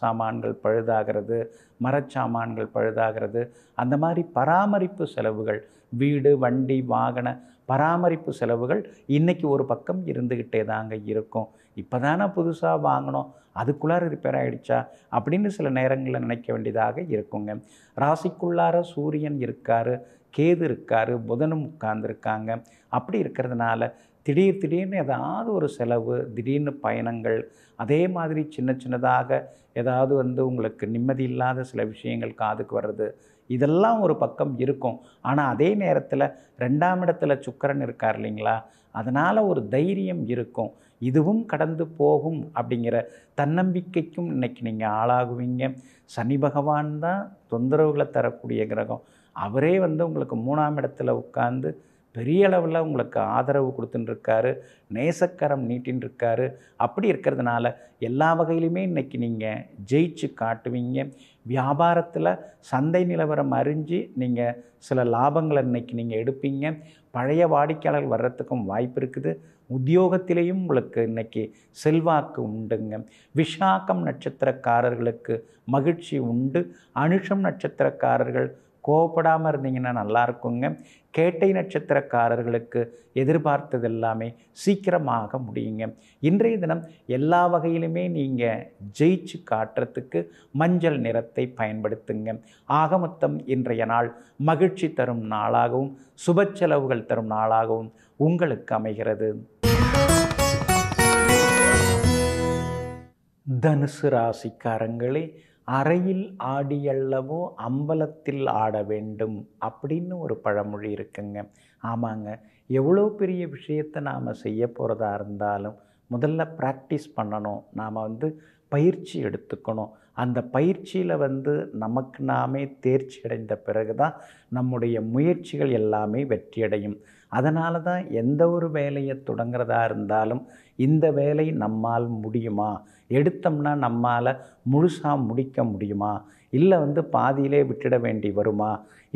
சாமான்கள் பழுதாகிறது மரச்சாமான்கள் பழுதாகிறது அந்த மாதிரி பராமரிப்பு செலவுகள் வீடு வண்டி வாகன பராமரிப்பு செலவுகள் இன்றைக்கி ஒரு பக்கம் இருந்துக்கிட்டே தாங்க இருக்கும் இப்போ தானே புதுசாக வாங்கினோம் அதுக்குள்ளார ரிப்பேர் ஆகிடுச்சா அப்படின்னு சில நேரங்களில் நினைக்க வேண்டியதாக இருக்குங்க ராசிக்குள்ளார சூரியன் இருக்கார் கேது இருக்கார் புதனும் உட்கார்ந்துருக்காங்க அப்படி இருக்கிறதுனால திடீர் திடீர்னு ஏதாவது ஒரு செலவு திடீர்னு பயணங்கள் அதே மாதிரி சின்ன சின்னதாக ஏதாவது வந்து உங்களுக்கு நிம்மதி இல்லாத சில விஷயங்கள் காதுக்கு வர்றது இதெல்லாம் ஒரு பக்கம் இருக்கும் ஆனால் அதே நேரத்தில் ரெண்டாம் இடத்துல சுக்கரன் இருக்கார் இல்லைங்களா அதனால் ஒரு தைரியம் இருக்கும் இதுவும் கடந்து போகும் அப்படிங்கிற தன்னம்பிக்கைக்கும் இன்றைக்கி நீங்கள் ஆளாகுவீங்க சனி பகவான் தான் தொந்தரவுகளை தரக்கூடிய கிரகம் அவரே வந்து உங்களுக்கு மூணாம் இடத்துல உட்காந்து பெரிய அளவில் உங்களுக்கு ஆதரவு கொடுத்துட்டுருக்காரு நேசக்கரம் நீட்டின்ட்டுருக்காரு அப்படி இருக்கிறதுனால எல்லா வகையிலுமே இன்றைக்கி நீங்கள் ஜெயிச்சு காட்டுவீங்க வியாபாரத்தில் சந்தை நிலவரம் அறிஞ்சு நீங்கள் சில லாபங்களை இன்றைக்கி நீங்கள் எடுப்பீங்க பழைய வாடிக்கையாளர் வர்றதுக்கும் வாய்ப்பு இருக்குது உத்தியோகத்திலேயும் உங்களுக்கு இன்றைக்கி செல்வாக்கு உண்டுங்க விஷாக்கம் நட்சத்திரக்காரர்களுக்கு மகிழ்ச்சி உண்டு அனுஷம் நட்சத்திரக்காரர்கள் கோவப்படாமல் இருந்தீங்கன்னா நல்லா இருக்குங்க கேட்டை நட்சத்திரக்காரர்களுக்கு எதிர்பார்த்தது எல்லாமே சீக்கிரமாக முடியுங்க இன்றைய தினம் எல்லா வகையிலுமே நீங்கள் ஜெயிச்சு காட்டுறதுக்கு மஞ்சள் நிறத்தை பயன்படுத்துங்க ஆக மொத்தம் இன்றைய நாள் மகிழ்ச்சி தரும் நாளாகவும் சுப செலவுகள் தரும் நாளாகவும் உங்களுக்கு அமைகிறது தனுசு ராசிக்காரங்களே அறையில் ஆடியல்லவோ அம்பலத்தில் ஆட வேண்டும் அப்படின்னு ஒரு பழமொழி இருக்குங்க ஆமாங்க எவ்வளோ பெரிய விஷயத்தை நாம் செய்ய போகிறதா இருந்தாலும் முதல்ல ப்ராக்டிஸ் பண்ணணும் நாம் வந்து பயிற்சி எடுத்துக்கணும் அந்த பயிற்சியில் வந்து நமக்கு நாமே தேர்ச்சி அடைந்த பிறகு தான் நம்முடைய முயற்சிகள் எல்லாமே வெற்றியடையும் அதனால தான் எந்த ஒரு வேலையை தொடங்குறதா இருந்தாலும் இந்த வேலை நம்மால் முடியுமா எடுத்தோம்னா நம்மால் முழுசாக முடிக்க முடியுமா இல்லை வந்து பாதியிலே விட்டுட வேண்டி வருமா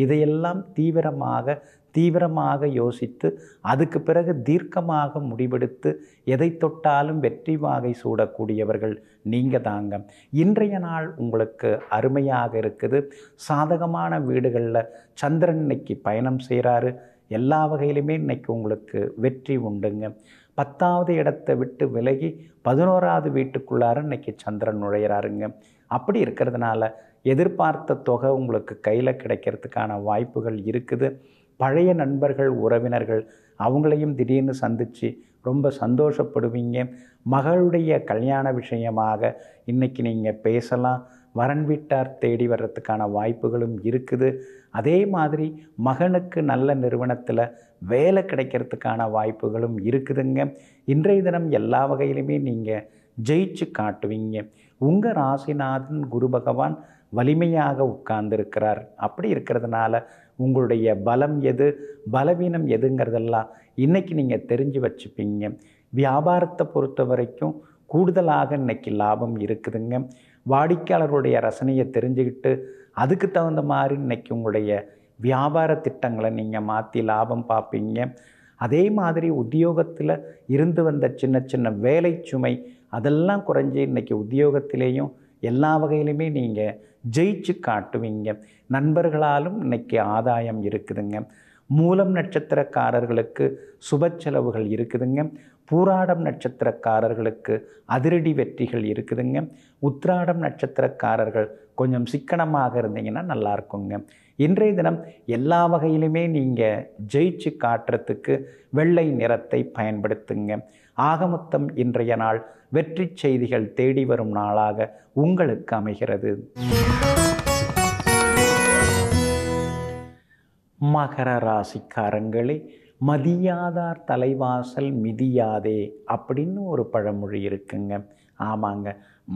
இதையெல்லாம் தீவிரமாக தீவிரமாக யோசித்து அதுக்கு பிறகு தீர்க்கமாக முடிவெடுத்து எதை தொட்டாலும் வெற்றி வாகை சூடக்கூடியவர்கள் நீங்கள் தாங்க இன்றைய நாள் உங்களுக்கு அருமையாக இருக்குது சாதகமான வீடுகளில் சந்திரன் இன்னைக்கு பயணம் செய்கிறாரு எல்லா வகையிலுமே இன்றைக்கி உங்களுக்கு வெற்றி உண்டுங்க பத்தாவது இடத்தை விட்டு விலகி பதினோராவது வீட்டுக்குள்ளார இன்னைக்கு சந்திரன் நுழையிறாருங்க அப்படி இருக்கிறதுனால எதிர்பார்த்த தொகை உங்களுக்கு கையில் கிடைக்கிறதுக்கான வாய்ப்புகள் இருக்குது பழைய நண்பர்கள் உறவினர்கள் அவங்களையும் திடீர்னு சந்தித்து ரொம்ப சந்தோஷப்படுவீங்க மகளுடைய கல்யாண விஷயமாக இன்றைக்கி நீங்கள் பேசலாம் வரன் வீட்டார் தேடி வர்றதுக்கான வாய்ப்புகளும் இருக்குது அதே மாதிரி மகனுக்கு நல்ல நிறுவனத்தில் வேலை கிடைக்கிறதுக்கான வாய்ப்புகளும் இருக்குதுங்க இன்றைய தினம் எல்லா வகையிலுமே நீங்கள் ஜெயிச்சு காட்டுவீங்க உங்கள் ராசிநாதன் குரு பகவான் வலிமையாக உட்கார்ந்துருக்கிறார் அப்படி இருக்கிறதுனால உங்களுடைய பலம் எது பலவீனம் எதுங்கிறதெல்லாம் இன்றைக்கி நீங்கள் தெரிஞ்சு வச்சுப்பீங்க வியாபாரத்தை பொறுத்த வரைக்கும் கூடுதலாக இன்றைக்கி லாபம் இருக்குதுங்க வாடிக்கையாளருடைய ரசனையை தெரிஞ்சுக்கிட்டு அதுக்கு தகுந்த மாதிரி இன்றைக்கி உங்களுடைய வியாபார திட்டங்களை நீங்கள் மாற்றி லாபம் பார்ப்பீங்க அதே மாதிரி உத்தியோகத்தில் இருந்து வந்த சின்ன சின்ன வேலை சுமை அதெல்லாம் குறைஞ்சி இன்றைக்கி உத்தியோகத்திலேயும் எல்லா வகையிலுமே நீங்கள் ஜெயிச்சு காட்டுவீங்க நண்பர்களாலும் இன்றைக்கி ஆதாயம் இருக்குதுங்க மூலம் நட்சத்திரக்காரர்களுக்கு சுப செலவுகள் இருக்குதுங்க பூராடம் நட்சத்திரக்காரர்களுக்கு அதிரடி வெற்றிகள் இருக்குதுங்க உத்ராடம் நட்சத்திரக்காரர்கள் கொஞ்சம் சிக்கனமாக இருந்தீங்கன்னா நல்லாயிருக்குங்க இன்றைய தினம் எல்லா வகையிலுமே நீங்கள் ஜெயிச்சு காட்டுறதுக்கு வெள்ளை நிறத்தை பயன்படுத்துங்க ஆகமொத்தம் இன்றைய நாள் வெற்றி செய்திகள் தேடி வரும் நாளாக உங்களுக்கு அமைகிறது மகர ராசிக்காரங்களே மதியாதார் தலைவாசல் மிதியாதே அப்படின்னு ஒரு பழமொழி இருக்குங்க ஆமாங்க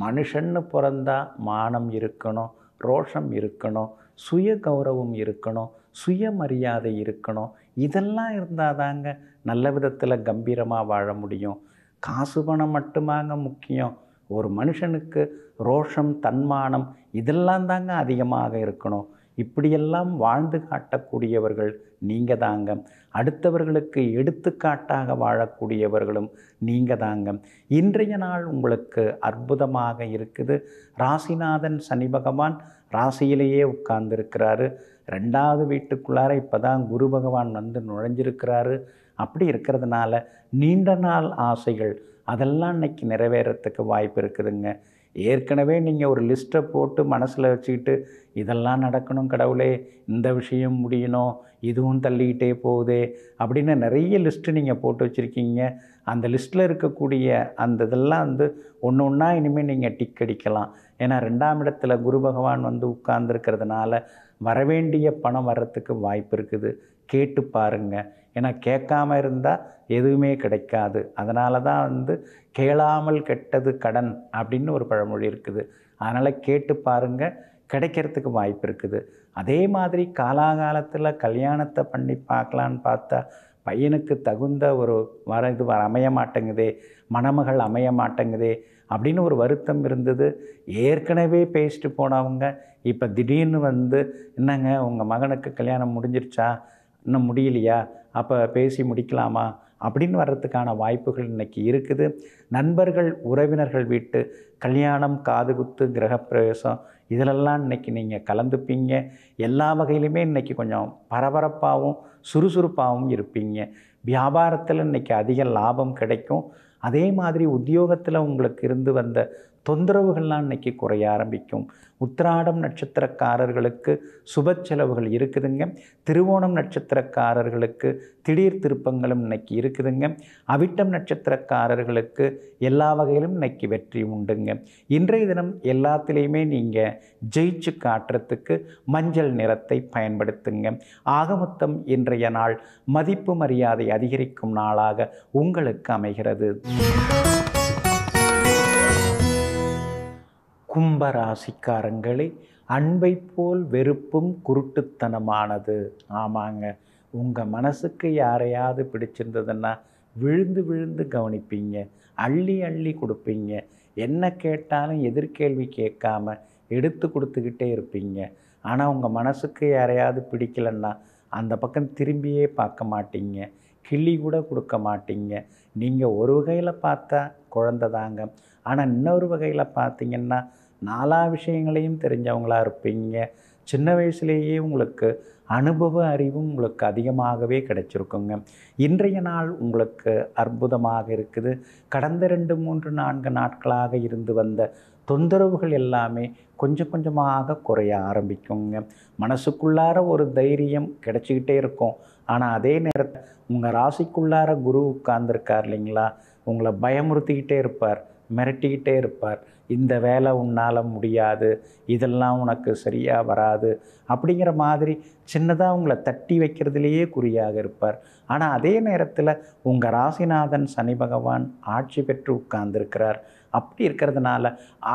மனுஷன்னு பிறந்தா மானம் இருக்கணும் ரோஷம் இருக்கணும் சுய கௌரவம் இருக்கணும் சுயமரியாதை இருக்கணும் இதெல்லாம் இருந்தால் தாங்க நல்ல விதத்தில் கம்பீரமாக வாழ முடியும் காசு பணம் மட்டுமாங்க முக்கியம் ஒரு மனுஷனுக்கு ரோஷம் தன்மானம் இதெல்லாம் தாங்க அதிகமாக இருக்கணும் இப்படியெல்லாம் வாழ்ந்து காட்டக்கூடியவர்கள் நீங்கள் தாங்க அடுத்தவர்களுக்கு எடுத்துக்காட்டாக வாழக்கூடியவர்களும் நீங்கள் தாங்க இன்றைய நாள் உங்களுக்கு அற்புதமாக இருக்குது ராசிநாதன் சனி பகவான் ராசியிலேயே உட்கார்ந்துருக்கிறாரு ரெண்டாவது வீட்டுக்குள்ளார இப்போ தான் குரு பகவான் வந்து நுழைஞ்சிருக்கிறாரு அப்படி இருக்கிறதுனால நீண்ட நாள் ஆசைகள் அதெல்லாம் இன்றைக்கி நிறைவேறத்துக்கு வாய்ப்பு இருக்குதுங்க ஏற்கனவே நீங்கள் ஒரு லிஸ்ட்டை போட்டு மனசில் வச்சுக்கிட்டு இதெல்லாம் நடக்கணும் கடவுளே இந்த விஷயம் முடியணும் இதுவும் தள்ளிக்கிட்டே போகுதே அப்படின்னு நிறைய லிஸ்ட்டு நீங்கள் போட்டு வச்சுருக்கீங்க அந்த லிஸ்ட்டில் இருக்கக்கூடிய அந்த இதெல்லாம் வந்து ஒன்று ஒன்றா இனிமேல் நீங்கள் டிக் அடிக்கலாம் ஏன்னா ரெண்டாம் இடத்துல குரு பகவான் வந்து உட்கார்ந்துருக்கிறதுனால வரவேண்டிய பணம் வர்றதுக்கு வாய்ப்பு இருக்குது கேட்டு பாருங்கள் ஏன்னா கேட்காம இருந்தால் எதுவுமே கிடைக்காது அதனால தான் வந்து கேளாமல் கெட்டது கடன் அப்படின்னு ஒரு பழமொழி இருக்குது அதனால் கேட்டு பாருங்கள் கிடைக்கிறதுக்கு வாய்ப்பு இருக்குது அதே மாதிரி காலாகாலத்தில் கல்யாணத்தை பண்ணி பார்க்கலான்னு பார்த்தா பையனுக்கு தகுந்த ஒரு வர இது அமைய மாட்டேங்குதே மணமகள் அமைய மாட்டேங்குதே அப்படின்னு ஒரு வருத்தம் இருந்தது ஏற்கனவே பேசிட்டு போனவங்க இப்போ திடீர்னு வந்து என்னங்க உங்கள் மகனுக்கு கல்யாணம் முடிஞ்சிருச்சா இன்னும் முடியலையா அப்போ பேசி முடிக்கலாமா அப்படின்னு வர்றதுக்கான வாய்ப்புகள் இன்றைக்கி இருக்குது நண்பர்கள் உறவினர்கள் வீட்டு கல்யாணம் காதுகுத்து கிரகப்பிரவேசம் இதிலெல்லாம் இன்றைக்கி நீங்கள் கலந்துப்பீங்க எல்லா வகையிலுமே இன்றைக்கி கொஞ்சம் பரபரப்பாகவும் சுறுசுறுப்பாகவும் இருப்பீங்க வியாபாரத்தில் இன்றைக்கி அதிக லாபம் கிடைக்கும் அதே மாதிரி உத்தியோகத்தில் உங்களுக்கு இருந்து வந்த தொந்தரவுகள்லாம் இன்றைக்கி குறைய ஆரம்பிக்கும் உத்திராடம் நட்சத்திரக்காரர்களுக்கு சுப செலவுகள் இருக்குதுங்க திருவோணம் நட்சத்திரக்காரர்களுக்கு திடீர் திருப்பங்களும் இன்னைக்கு இருக்குதுங்க அவிட்டம் நட்சத்திரக்காரர்களுக்கு எல்லா வகையிலும் இன்னைக்கு வெற்றி உண்டுங்க இன்றைய தினம் எல்லாத்துலேயுமே நீங்கள் ஜெயிச்சு காட்டுறதுக்கு மஞ்சள் நிறத்தை பயன்படுத்துங்க ஆகமொத்தம் இன்றைய நாள் மதிப்பு மரியாதை அதிகரிக்கும் நாளாக உங்களுக்கு அமைகிறது கும்பராசிக்காரங்களே அன்பை போல் வெறுப்பும் குருட்டுத்தனமானது ஆமாங்க உங்கள் மனசுக்கு யாரையாவது பிடிச்சிருந்ததுன்னா விழுந்து விழுந்து கவனிப்பீங்க அள்ளி அள்ளி கொடுப்பீங்க என்ன கேட்டாலும் எதிர்கேள்வி கேட்காம எடுத்து கொடுத்துக்கிட்டே இருப்பீங்க ஆனால் உங்கள் மனசுக்கு யாரையாவது பிடிக்கலன்னா அந்த பக்கம் திரும்பியே பார்க்க மாட்டீங்க கிள்ளி கூட கொடுக்க மாட்டீங்க நீங்கள் ஒரு வகையில் பார்த்தா குழந்த தாங்க ஆனால் இன்னொரு வகையில் பார்த்தீங்கன்னா நாலா விஷயங்களையும் தெரிஞ்சவங்களாக இருப்பீங்க சின்ன வயசுலேயே உங்களுக்கு அனுபவ அறிவும் உங்களுக்கு அதிகமாகவே கிடைச்சிருக்குங்க இன்றைய நாள் உங்களுக்கு அற்புதமாக இருக்குது கடந்த ரெண்டு மூன்று நான்கு நாட்களாக இருந்து வந்த தொந்தரவுகள் எல்லாமே கொஞ்சம் கொஞ்சமாக குறைய ஆரம்பிக்குங்க மனசுக்குள்ளார ஒரு தைரியம் கிடச்சிக்கிட்டே இருக்கும் ஆனால் அதே நேரத்தில் உங்கள் ராசிக்குள்ளார குரு உட்கார்ந்துருக்கார் இல்லைங்களா உங்களை பயமுறுத்திக்கிட்டே இருப்பார் மிரட்டிக்கிட்டே இருப்பார் இந்த வேலை உன்னால் முடியாது இதெல்லாம் உனக்கு சரியாக வராது அப்படிங்கிற மாதிரி சின்னதாக உங்களை தட்டி வைக்கிறதுலேயே குறியாக இருப்பார் ஆனால் அதே நேரத்தில் உங்கள் ராசிநாதன் சனி பகவான் ஆட்சி பெற்று உட்கார்ந்துருக்கிறார் அப்படி இருக்கிறதுனால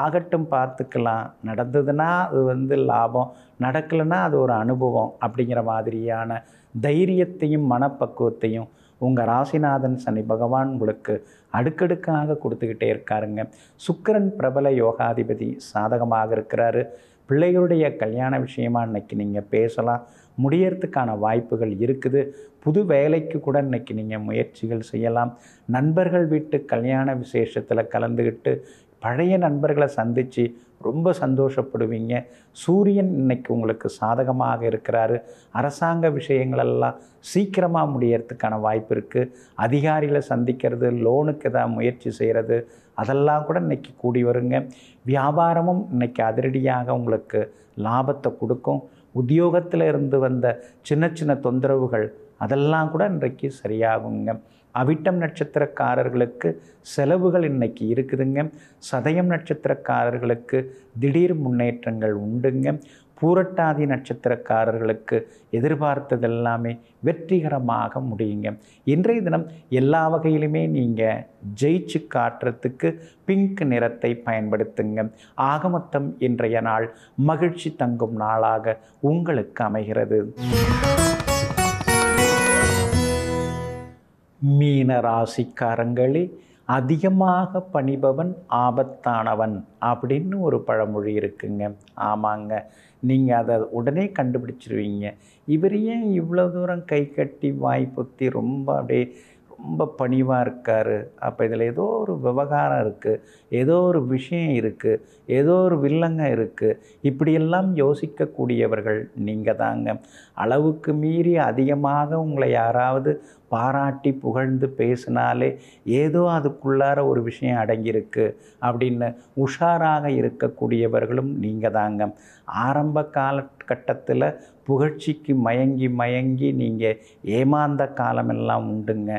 ஆகட்டும் பார்த்துக்கலாம் நடந்ததுன்னா அது வந்து லாபம் நடக்கலைன்னா அது ஒரு அனுபவம் அப்படிங்கிற மாதிரியான தைரியத்தையும் மனப்பக்குவத்தையும் உங்கள் ராசிநாதன் சனி பகவான் உங்களுக்கு அடுக்கடுக்காக கொடுத்துக்கிட்டே இருக்காருங்க சுக்கரன் பிரபல யோகாதிபதி சாதகமாக இருக்கிறாரு பிள்ளைகளுடைய கல்யாண விஷயமா இன்றைக்கி நீங்கள் பேசலாம் முடியறதுக்கான வாய்ப்புகள் இருக்குது புது வேலைக்கு கூட இன்றைக்கி நீங்கள் முயற்சிகள் செய்யலாம் நண்பர்கள் வீட்டு கல்யாண விசேஷத்தில் கலந்துக்கிட்டு பழைய நண்பர்களை சந்தித்து ரொம்ப சந்தோஷப்படுவீங்க சூரியன் இன்னைக்கு உங்களுக்கு சாதகமாக இருக்கிறாரு அரசாங்க விஷயங்களெல்லாம் சீக்கிரமாக முடியறதுக்கான வாய்ப்பு இருக்குது அதிகாரிகளை சந்திக்கிறது லோனுக்கு தான் முயற்சி செய்கிறது அதெல்லாம் கூட இன்றைக்கி கூடி வருங்க வியாபாரமும் இன்றைக்கி அதிரடியாக உங்களுக்கு லாபத்தை கொடுக்கும் உத்தியோகத்தில் இருந்து வந்த சின்ன சின்ன தொந்தரவுகள் அதெல்லாம் கூட இன்றைக்கு சரியாகுங்க அவிட்டம் நட்சத்திரக்காரர்களுக்கு செலவுகள் இன்னைக்கு இருக்குதுங்க சதயம் நட்சத்திரக்காரர்களுக்கு திடீர் முன்னேற்றங்கள் உண்டுங்க பூரட்டாதி நட்சத்திரக்காரர்களுக்கு எதிர்பார்த்தது எல்லாமே வெற்றிகரமாக முடியுங்க இன்றைய தினம் எல்லா வகையிலுமே நீங்கள் ஜெயிச்சு காட்டுறதுக்கு பிங்க் நிறத்தை பயன்படுத்துங்க ஆகமத்தம் இன்றைய நாள் மகிழ்ச்சி தங்கும் நாளாக உங்களுக்கு அமைகிறது மீன ராசிக்காரங்களே அதிகமாக பணிபவன் ஆபத்தானவன் அப்படின்னு ஒரு பழமொழி இருக்குங்க ஆமாங்க நீங்கள் அதை உடனே கண்டுபிடிச்சிருவீங்க இவர் ஏன் இவ்வளோ தூரம் கை கட்டி வாய் பொத்தி ரொம்ப அப்படியே ரொம்ப பணிவாக இருக்கார் அப்போ இதில் ஏதோ ஒரு விவகாரம் இருக்குது ஏதோ ஒரு விஷயம் இருக்குது ஏதோ ஒரு வில்லங்க இருக்குது இப்படியெல்லாம் யோசிக்கக்கூடியவர்கள் நீங்கள் தாங்க அளவுக்கு மீறி அதிகமாக உங்களை யாராவது பாராட்டி புகழ்ந்து பேசினாலே ஏதோ அதுக்குள்ளார ஒரு விஷயம் அடங்கியிருக்கு அப்படின்னு உஷாராக இருக்கக்கூடியவர்களும் நீங்கள் தாங்க ஆரம்ப காலகட்டத்தில் புகழ்ச்சிக்கு மயங்கி மயங்கி நீங்கள் ஏமாந்த காலமெல்லாம் உண்டுங்க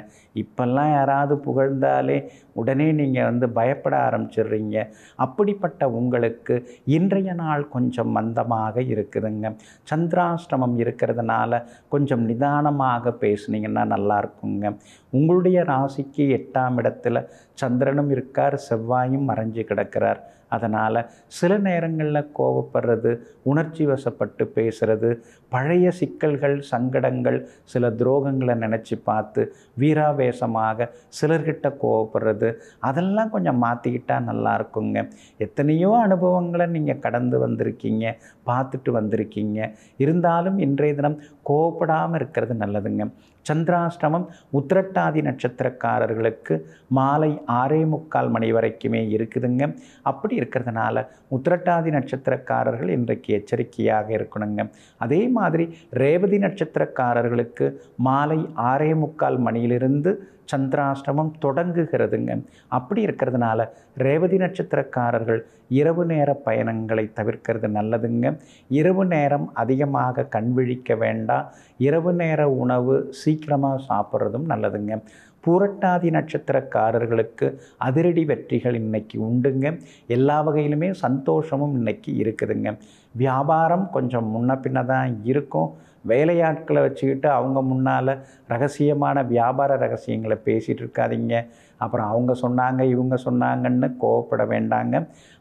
இப்போல்லாம் யாராவது புகழ்ந்தாலே உடனே நீங்கள் வந்து பயப்பட ஆரம்பிச்சிடுறீங்க அப்படிப்பட்ட உங்களுக்கு இன்றைய நாள் கொஞ்சம் மந்தமாக இருக்குதுங்க சந்திராஷ்டமம் இருக்கிறதுனால கொஞ்சம் நிதானமாக பேசுனீங்கன்னா நல்லாயிருக்குங்க உங்களுடைய ராசிக்கு எட்டாம் இடத்துல சந்திரனும் இருக்கார் செவ்வாயும் மறைஞ்சு கிடக்கிறார் அதனால் சில நேரங்களில் கோவப்படுறது உணர்ச்சி வசப்பட்டு பேசுகிறது பழைய சிக்கல்கள் சங்கடங்கள் சில துரோகங்களை நினச்சி பார்த்து வீராவேசமாக சிலர்கிட்ட கோவப்படுறது அதெல்லாம் கொஞ்சம் மாற்றிக்கிட்டால் நல்லாயிருக்குங்க எத்தனையோ அனுபவங்களை நீங்கள் கடந்து வந்திருக்கீங்க பார்த்துட்டு வந்திருக்கீங்க இருந்தாலும் இன்றைய தினம் கோவப்படாமல் இருக்கிறது நல்லதுங்க சந்திராஷ்டமம் உத்திரட்டாதி நட்சத்திரக்காரர்களுக்கு மாலை ஆறே முக்கால் மணி வரைக்குமே இருக்குதுங்க அப்படி இருக்கிறதுனால உத்திரட்டாதி நட்சத்திரக்காரர்கள் இன்றைக்கு எச்சரிக்கையாக இருக்கணுங்க அதே மாதிரி ரேவதி நட்சத்திரக்காரர்களுக்கு மாலை ஆறே முக்கால் மணியிலிருந்து சந்திராஷ்டமம் தொடங்குகிறதுங்க அப்படி இருக்கிறதுனால ரேவதி நட்சத்திரக்காரர்கள் இரவு நேர பயணங்களை தவிர்க்கிறது நல்லதுங்க இரவு நேரம் அதிகமாக கண் விழிக்க வேண்டாம் இரவு நேர உணவு சீக்கிரமாக சாப்பிட்றதும் நல்லதுங்க பூரட்டாதி நட்சத்திரக்காரர்களுக்கு அதிரடி வெற்றிகள் இன்னைக்கு உண்டுங்க எல்லா வகையிலுமே சந்தோஷமும் இன்னைக்கு இருக்குதுங்க வியாபாரம் கொஞ்சம் முன்ன பின்ன தான் இருக்கும் வேலையாட்களை வச்சுக்கிட்டு அவங்க முன்னால் ரகசியமான வியாபார ரகசியங்களை பேசிகிட்டு இருக்காதிங்க அப்புறம் அவங்க சொன்னாங்க இவங்க சொன்னாங்கன்னு கோவப்பட வேண்டாங்க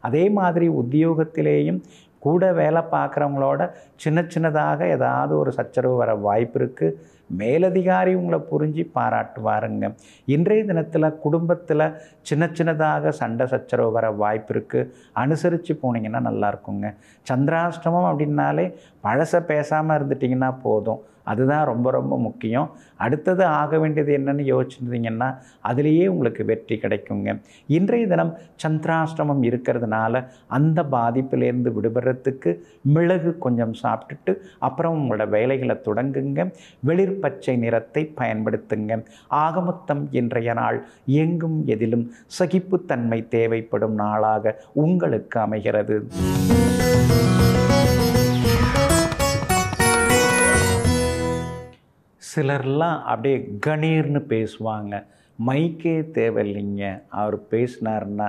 அதே மாதிரி உத்தியோகத்திலேயும் கூட வேலை பார்க்குறவங்களோட சின்ன சின்னதாக ஏதாவது ஒரு சச்சரவு வர வாய்ப்பு இருக்குது மேலதிகாரி உங்களை புரிஞ்சு பாராட்டுவாருங்க இன்றைய தினத்தில் குடும்பத்தில் சின்ன சின்னதாக சண்டை சச்சரவு வர வாய்ப்பு இருக்குது அனுசரித்து போனீங்கன்னா நல்லாயிருக்குங்க சந்திராஷ்டமம் அப்படின்னாலே பழசை பேசாமல் இருந்துட்டிங்கன்னா போதும் அதுதான் ரொம்ப ரொம்ப முக்கியம் அடுத்தது ஆக வேண்டியது என்னென்னு யோசிச்சிருந்தீங்கன்னா அதுலேயே உங்களுக்கு வெற்றி கிடைக்குங்க இன்றைய தினம் சந்திராஷ்டமம் இருக்கிறதுனால அந்த பாதிப்பிலேருந்து விடுபடுறதுக்கு மிளகு கொஞ்சம் சாப்பிட்டுட்டு அப்புறம் உங்களோட வேலைகளை தொடங்குங்க வெளிர்பச்சை நிறத்தை பயன்படுத்துங்க ஆகமொத்தம் இன்றைய நாள் எங்கும் எதிலும் சகிப்புத்தன்மை தேவைப்படும் நாளாக உங்களுக்கு அமைகிறது சிலர்லாம் அப்படியே கணீர்னு பேசுவாங்க மைக்கே தேவையில்லைங்க அவர் பேசினார்னா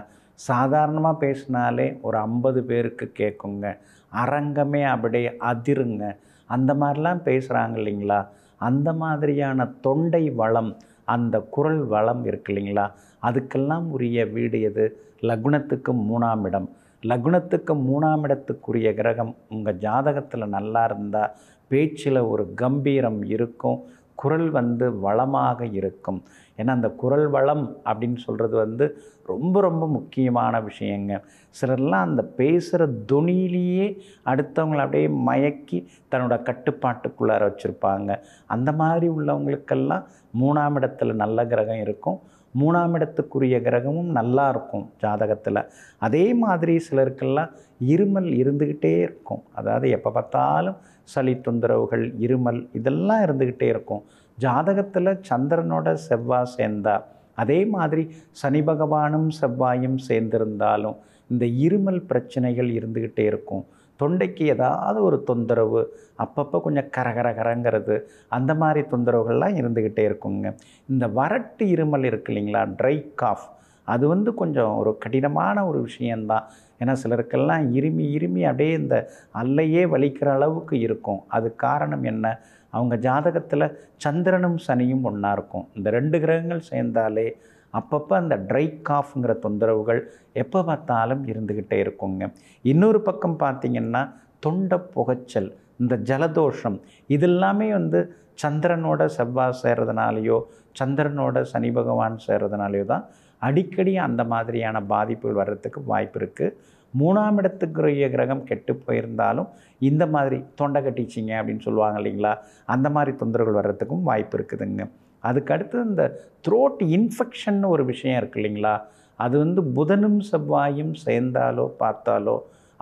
சாதாரணமாக பேசினாலே ஒரு ஐம்பது பேருக்கு கேட்குங்க அரங்கமே அப்படியே அதிருங்க அந்த மாதிரிலாம் பேசுகிறாங்க இல்லைங்களா அந்த மாதிரியான தொண்டை வளம் அந்த குரல் வளம் இருக்கு இல்லைங்களா அதுக்கெல்லாம் உரிய வீடு எது லக்னத்துக்கு மூணாம் இடம் லக்னத்துக்கு மூணாம் இடத்துக்குரிய கிரகம் உங்கள் ஜாதகத்தில் நல்லா இருந்தால் பேச்சில் ஒரு கம்பீரம் இருக்கும் குரல் வந்து வளமாக இருக்கும் ஏன்னா அந்த குரல் வளம் அப்படின்னு சொல்கிறது வந்து ரொம்ப ரொம்ப முக்கியமான விஷயங்க சிலர்லாம் அந்த பேசுகிற துணியிலேயே அடுத்தவங்களை அப்படியே மயக்கி தன்னோட கட்டுப்பாட்டுக்குள்ளார வச்சுருப்பாங்க அந்த மாதிரி உள்ளவங்களுக்கெல்லாம் மூணாம் இடத்துல நல்ல கிரகம் இருக்கும் மூணாம் இடத்துக்குரிய கிரகமும் நல்லா இருக்கும் ஜாதகத்தில் அதே மாதிரி சிலருக்கெல்லாம் இருமல் இருந்துக்கிட்டே இருக்கும் அதாவது எப்போ பார்த்தாலும் சளி தொந்தரவுகள் இருமல் இதெல்லாம் இருந்துக்கிட்டே இருக்கும் ஜாதகத்தில் சந்திரனோட செவ்வாய் சேர்ந்தா அதே மாதிரி சனி பகவானும் செவ்வாயும் சேர்ந்திருந்தாலும் இந்த இருமல் பிரச்சனைகள் இருந்துக்கிட்டே இருக்கும் தொண்டைக்கு ஏதாவது ஒரு தொந்தரவு அப்பப்போ கொஞ்சம் கரகரகரங்கிறது அந்த மாதிரி தொந்தரவுகள்லாம் இருந்துக்கிட்டே இருக்குங்க இந்த வறட்டு இருமல் இருக்கு இல்லைங்களா ட்ரை காஃப் அது வந்து கொஞ்சம் ஒரு கடினமான ஒரு விஷயந்தான் ஏன்னா சிலருக்கெல்லாம் இருமி இருமி அப்படியே இந்த அல்லையே வலிக்கிற அளவுக்கு இருக்கும் அது காரணம் என்ன அவங்க ஜாதகத்தில் சந்திரனும் சனியும் ஒன்றா இருக்கும் இந்த ரெண்டு கிரகங்கள் சேர்ந்தாலே அப்பப்போ அந்த ட்ரை காஃப்ங்கிற தொந்தரவுகள் எப்போ பார்த்தாலும் இருந்துக்கிட்டே இருக்குங்க இன்னொரு பக்கம் பார்த்திங்கன்னா தொண்டை புகைச்சல் இந்த ஜலதோஷம் இதெல்லாமே வந்து சந்திரனோட செவ்வாய் சேர்றதுனாலேயோ சந்திரனோட சனி பகவான் சேர்றதுனாலையோ தான் அடிக்கடி அந்த மாதிரியான பாதிப்புகள் வர்றதுக்கு வாய்ப்பு இருக்குது மூணாம் இடத்துக்குரிய கிரகம் கெட்டு போயிருந்தாலும் இந்த மாதிரி தொண்டை கட்டிச்சிங்க அப்படின்னு சொல்லுவாங்க இல்லைங்களா அந்த மாதிரி தொந்தரவுகள் வர்றதுக்கும் வாய்ப்பு இருக்குதுங்க அதுக்கு அடுத்தது இந்த த்ரோட் இன்ஃபெக்ஷன் ஒரு விஷயம் இருக்குது இல்லைங்களா அது வந்து புதனும் செவ்வாயும் சேர்ந்தாலோ பார்த்தாலோ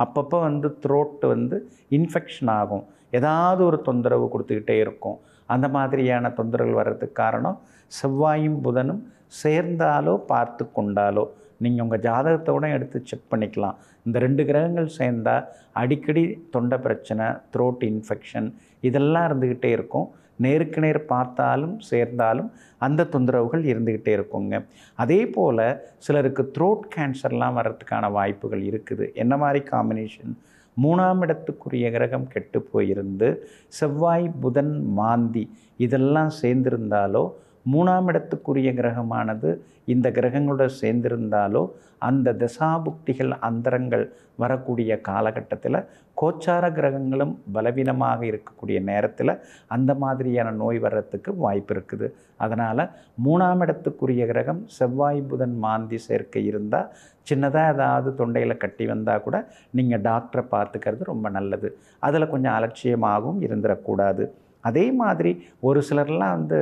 அப்பப்போ வந்து த்ரோட்டு வந்து இன்ஃபெக்ஷன் ஆகும் ஏதாவது ஒரு தொந்தரவு கொடுத்துக்கிட்டே இருக்கும் அந்த மாதிரியான தொந்தரவுகள் வர்றதுக்கு காரணம் செவ்வாயும் புதனும் சேர்ந்தாலோ பார்த்து கொண்டாலோ நீங்கள் உங்கள் ஜாதகத்தோட எடுத்து செக் பண்ணிக்கலாம் இந்த ரெண்டு கிரகங்கள் சேர்ந்தால் அடிக்கடி தொண்டை பிரச்சனை த்ரோட் இன்ஃபெக்ஷன் இதெல்லாம் இருந்துக்கிட்டே இருக்கும் நேருக்கு நேர் பார்த்தாலும் சேர்ந்தாலும் அந்த தொந்தரவுகள் இருந்துக்கிட்டே இருக்குங்க அதே போல் சிலருக்கு த்ரோட் கேன்சர்லாம் வர்றதுக்கான வாய்ப்புகள் இருக்குது என்ன மாதிரி காம்பினேஷன் மூணாம் இடத்துக்குரிய கிரகம் கெட்டு போயிருந்து செவ்வாய் புதன் மாந்தி இதெல்லாம் சேர்ந்திருந்தாலோ மூணாம் இடத்துக்குரிய கிரகமானது இந்த கிரகங்களோட சேர்ந்திருந்தாலோ அந்த தசாபுக்திகள் அந்தரங்கள் வரக்கூடிய காலகட்டத்தில் கோச்சார கிரகங்களும் பலவீனமாக இருக்கக்கூடிய நேரத்தில் அந்த மாதிரியான நோய் வர்றதுக்கு வாய்ப்பு இருக்குது அதனால் மூணாம் இடத்துக்குரிய கிரகம் செவ்வாய் புதன் மாந்தி சேர்க்கை இருந்தால் சின்னதாக ஏதாவது தொண்டையில் கட்டி வந்தால் கூட நீங்கள் டாக்டரை பார்த்துக்கிறது ரொம்ப நல்லது அதில் கொஞ்சம் அலட்சியமாகவும் இருந்துடக்கூடாது அதே மாதிரி ஒரு சிலர்லாம் வந்து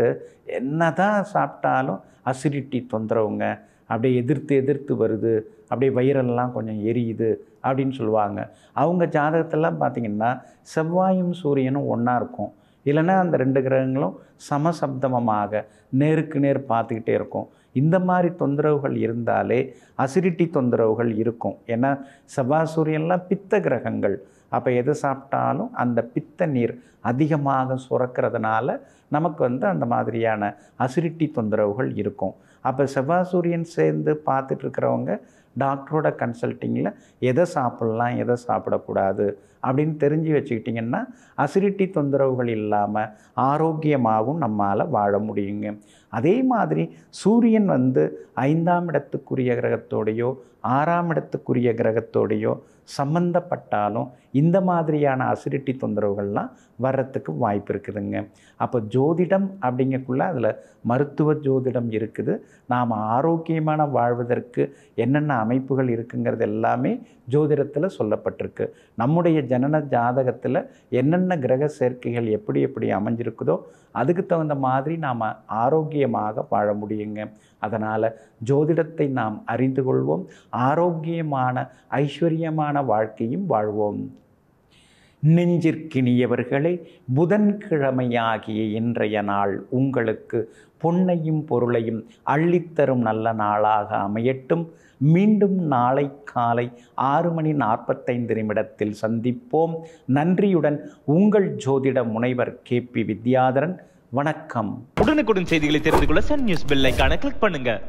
என்ன தான் சாப்பிட்டாலும் அசிடிட்டி தொந்தரவுங்க அப்படியே எதிர்த்து எதிர்த்து வருது அப்படியே வயிறெல்லாம் கொஞ்சம் எரியுது அப்படின்னு சொல்லுவாங்க அவங்க ஜாதகத்தெல்லாம் பார்த்திங்கன்னா செவ்வாயும் சூரியனும் ஒன்றா இருக்கும் இல்லைன்னா அந்த ரெண்டு கிரகங்களும் சமசப்தமமாக நேருக்கு நேர் பார்த்துக்கிட்டே இருக்கும் இந்த மாதிரி தொந்தரவுகள் இருந்தாலே அசிடிட்டி தொந்தரவுகள் இருக்கும் ஏன்னா செவ்வாய் சூரியன்லாம் பித்த கிரகங்கள் அப்போ எது சாப்பிட்டாலும் அந்த பித்த நீர் அதிகமாக சுரக்கிறதுனால நமக்கு வந்து அந்த மாதிரியான அசிரிட்டி தொந்தரவுகள் இருக்கும் அப்போ செவ்வாய் சூரியன் சேர்ந்து பார்த்துட்டு இருக்கிறவங்க டாக்டரோட கன்சல்ட்டிங்கில் எதை சாப்பிட்லாம் எதை சாப்பிடக்கூடாது அப்படின்னு தெரிஞ்சு வச்சுக்கிட்டிங்கன்னா அசிரிட்டி தொந்தரவுகள் இல்லாமல் ஆரோக்கியமாகவும் நம்மால் வாழ முடியுங்க அதே மாதிரி சூரியன் வந்து ஐந்தாம் இடத்துக்குரிய கிரகத்தோடையோ ஆறாம் இடத்துக்குரிய கிரகத்தோடையோ சம்மந்தப்பட்டாலும் இந்த மாதிரியான அசிடிட்டி தொந்தரவுகள்லாம் வர்றதுக்கு வாய்ப்பு இருக்குதுங்க அப்போ ஜோதிடம் அப்படிங்கக்குள்ளே அதில் மருத்துவ ஜோதிடம் இருக்குது நாம் ஆரோக்கியமான வாழ்வதற்கு என்னென்ன அமைப்புகள் இருக்குங்கிறது எல்லாமே ஜோதிடத்தில் சொல்லப்பட்டிருக்கு நம்முடைய ஜனன ஜாதகத்தில் என்னென்ன கிரக சேர்க்கைகள் எப்படி எப்படி அமைஞ்சிருக்குதோ அதுக்கு தகுந்த மாதிரி நாம் ஆரோக்கியமாக வாழ முடியுங்க அதனால் ஜோதிடத்தை நாம் அறிந்து கொள்வோம் ஆரோக்கியமான ஐஸ்வர்யமான வாழ்க்கையும் வாழ்வோம் நெஞ்சிற்கினியவர்களே புதன்கிழமையாகிய இன்றைய நாள் உங்களுக்கு பொன்னையும் பொருளையும் அள்ளித்தரும் நல்ல நாளாக அமையட்டும் மீண்டும் நாளை காலை ஆறு மணி நாற்பத்தைந்து நிமிடத்தில் சந்திப்போம் நன்றியுடன் உங்கள் ஜோதிட முனைவர் கே பி வித்யாதரன் வணக்கம் உடனுக்குடன் செய்திகளை தெரிந்து கொள்ள சன் நியூஸ் பில்லைக்கான கிளிக் பண்ணுங்க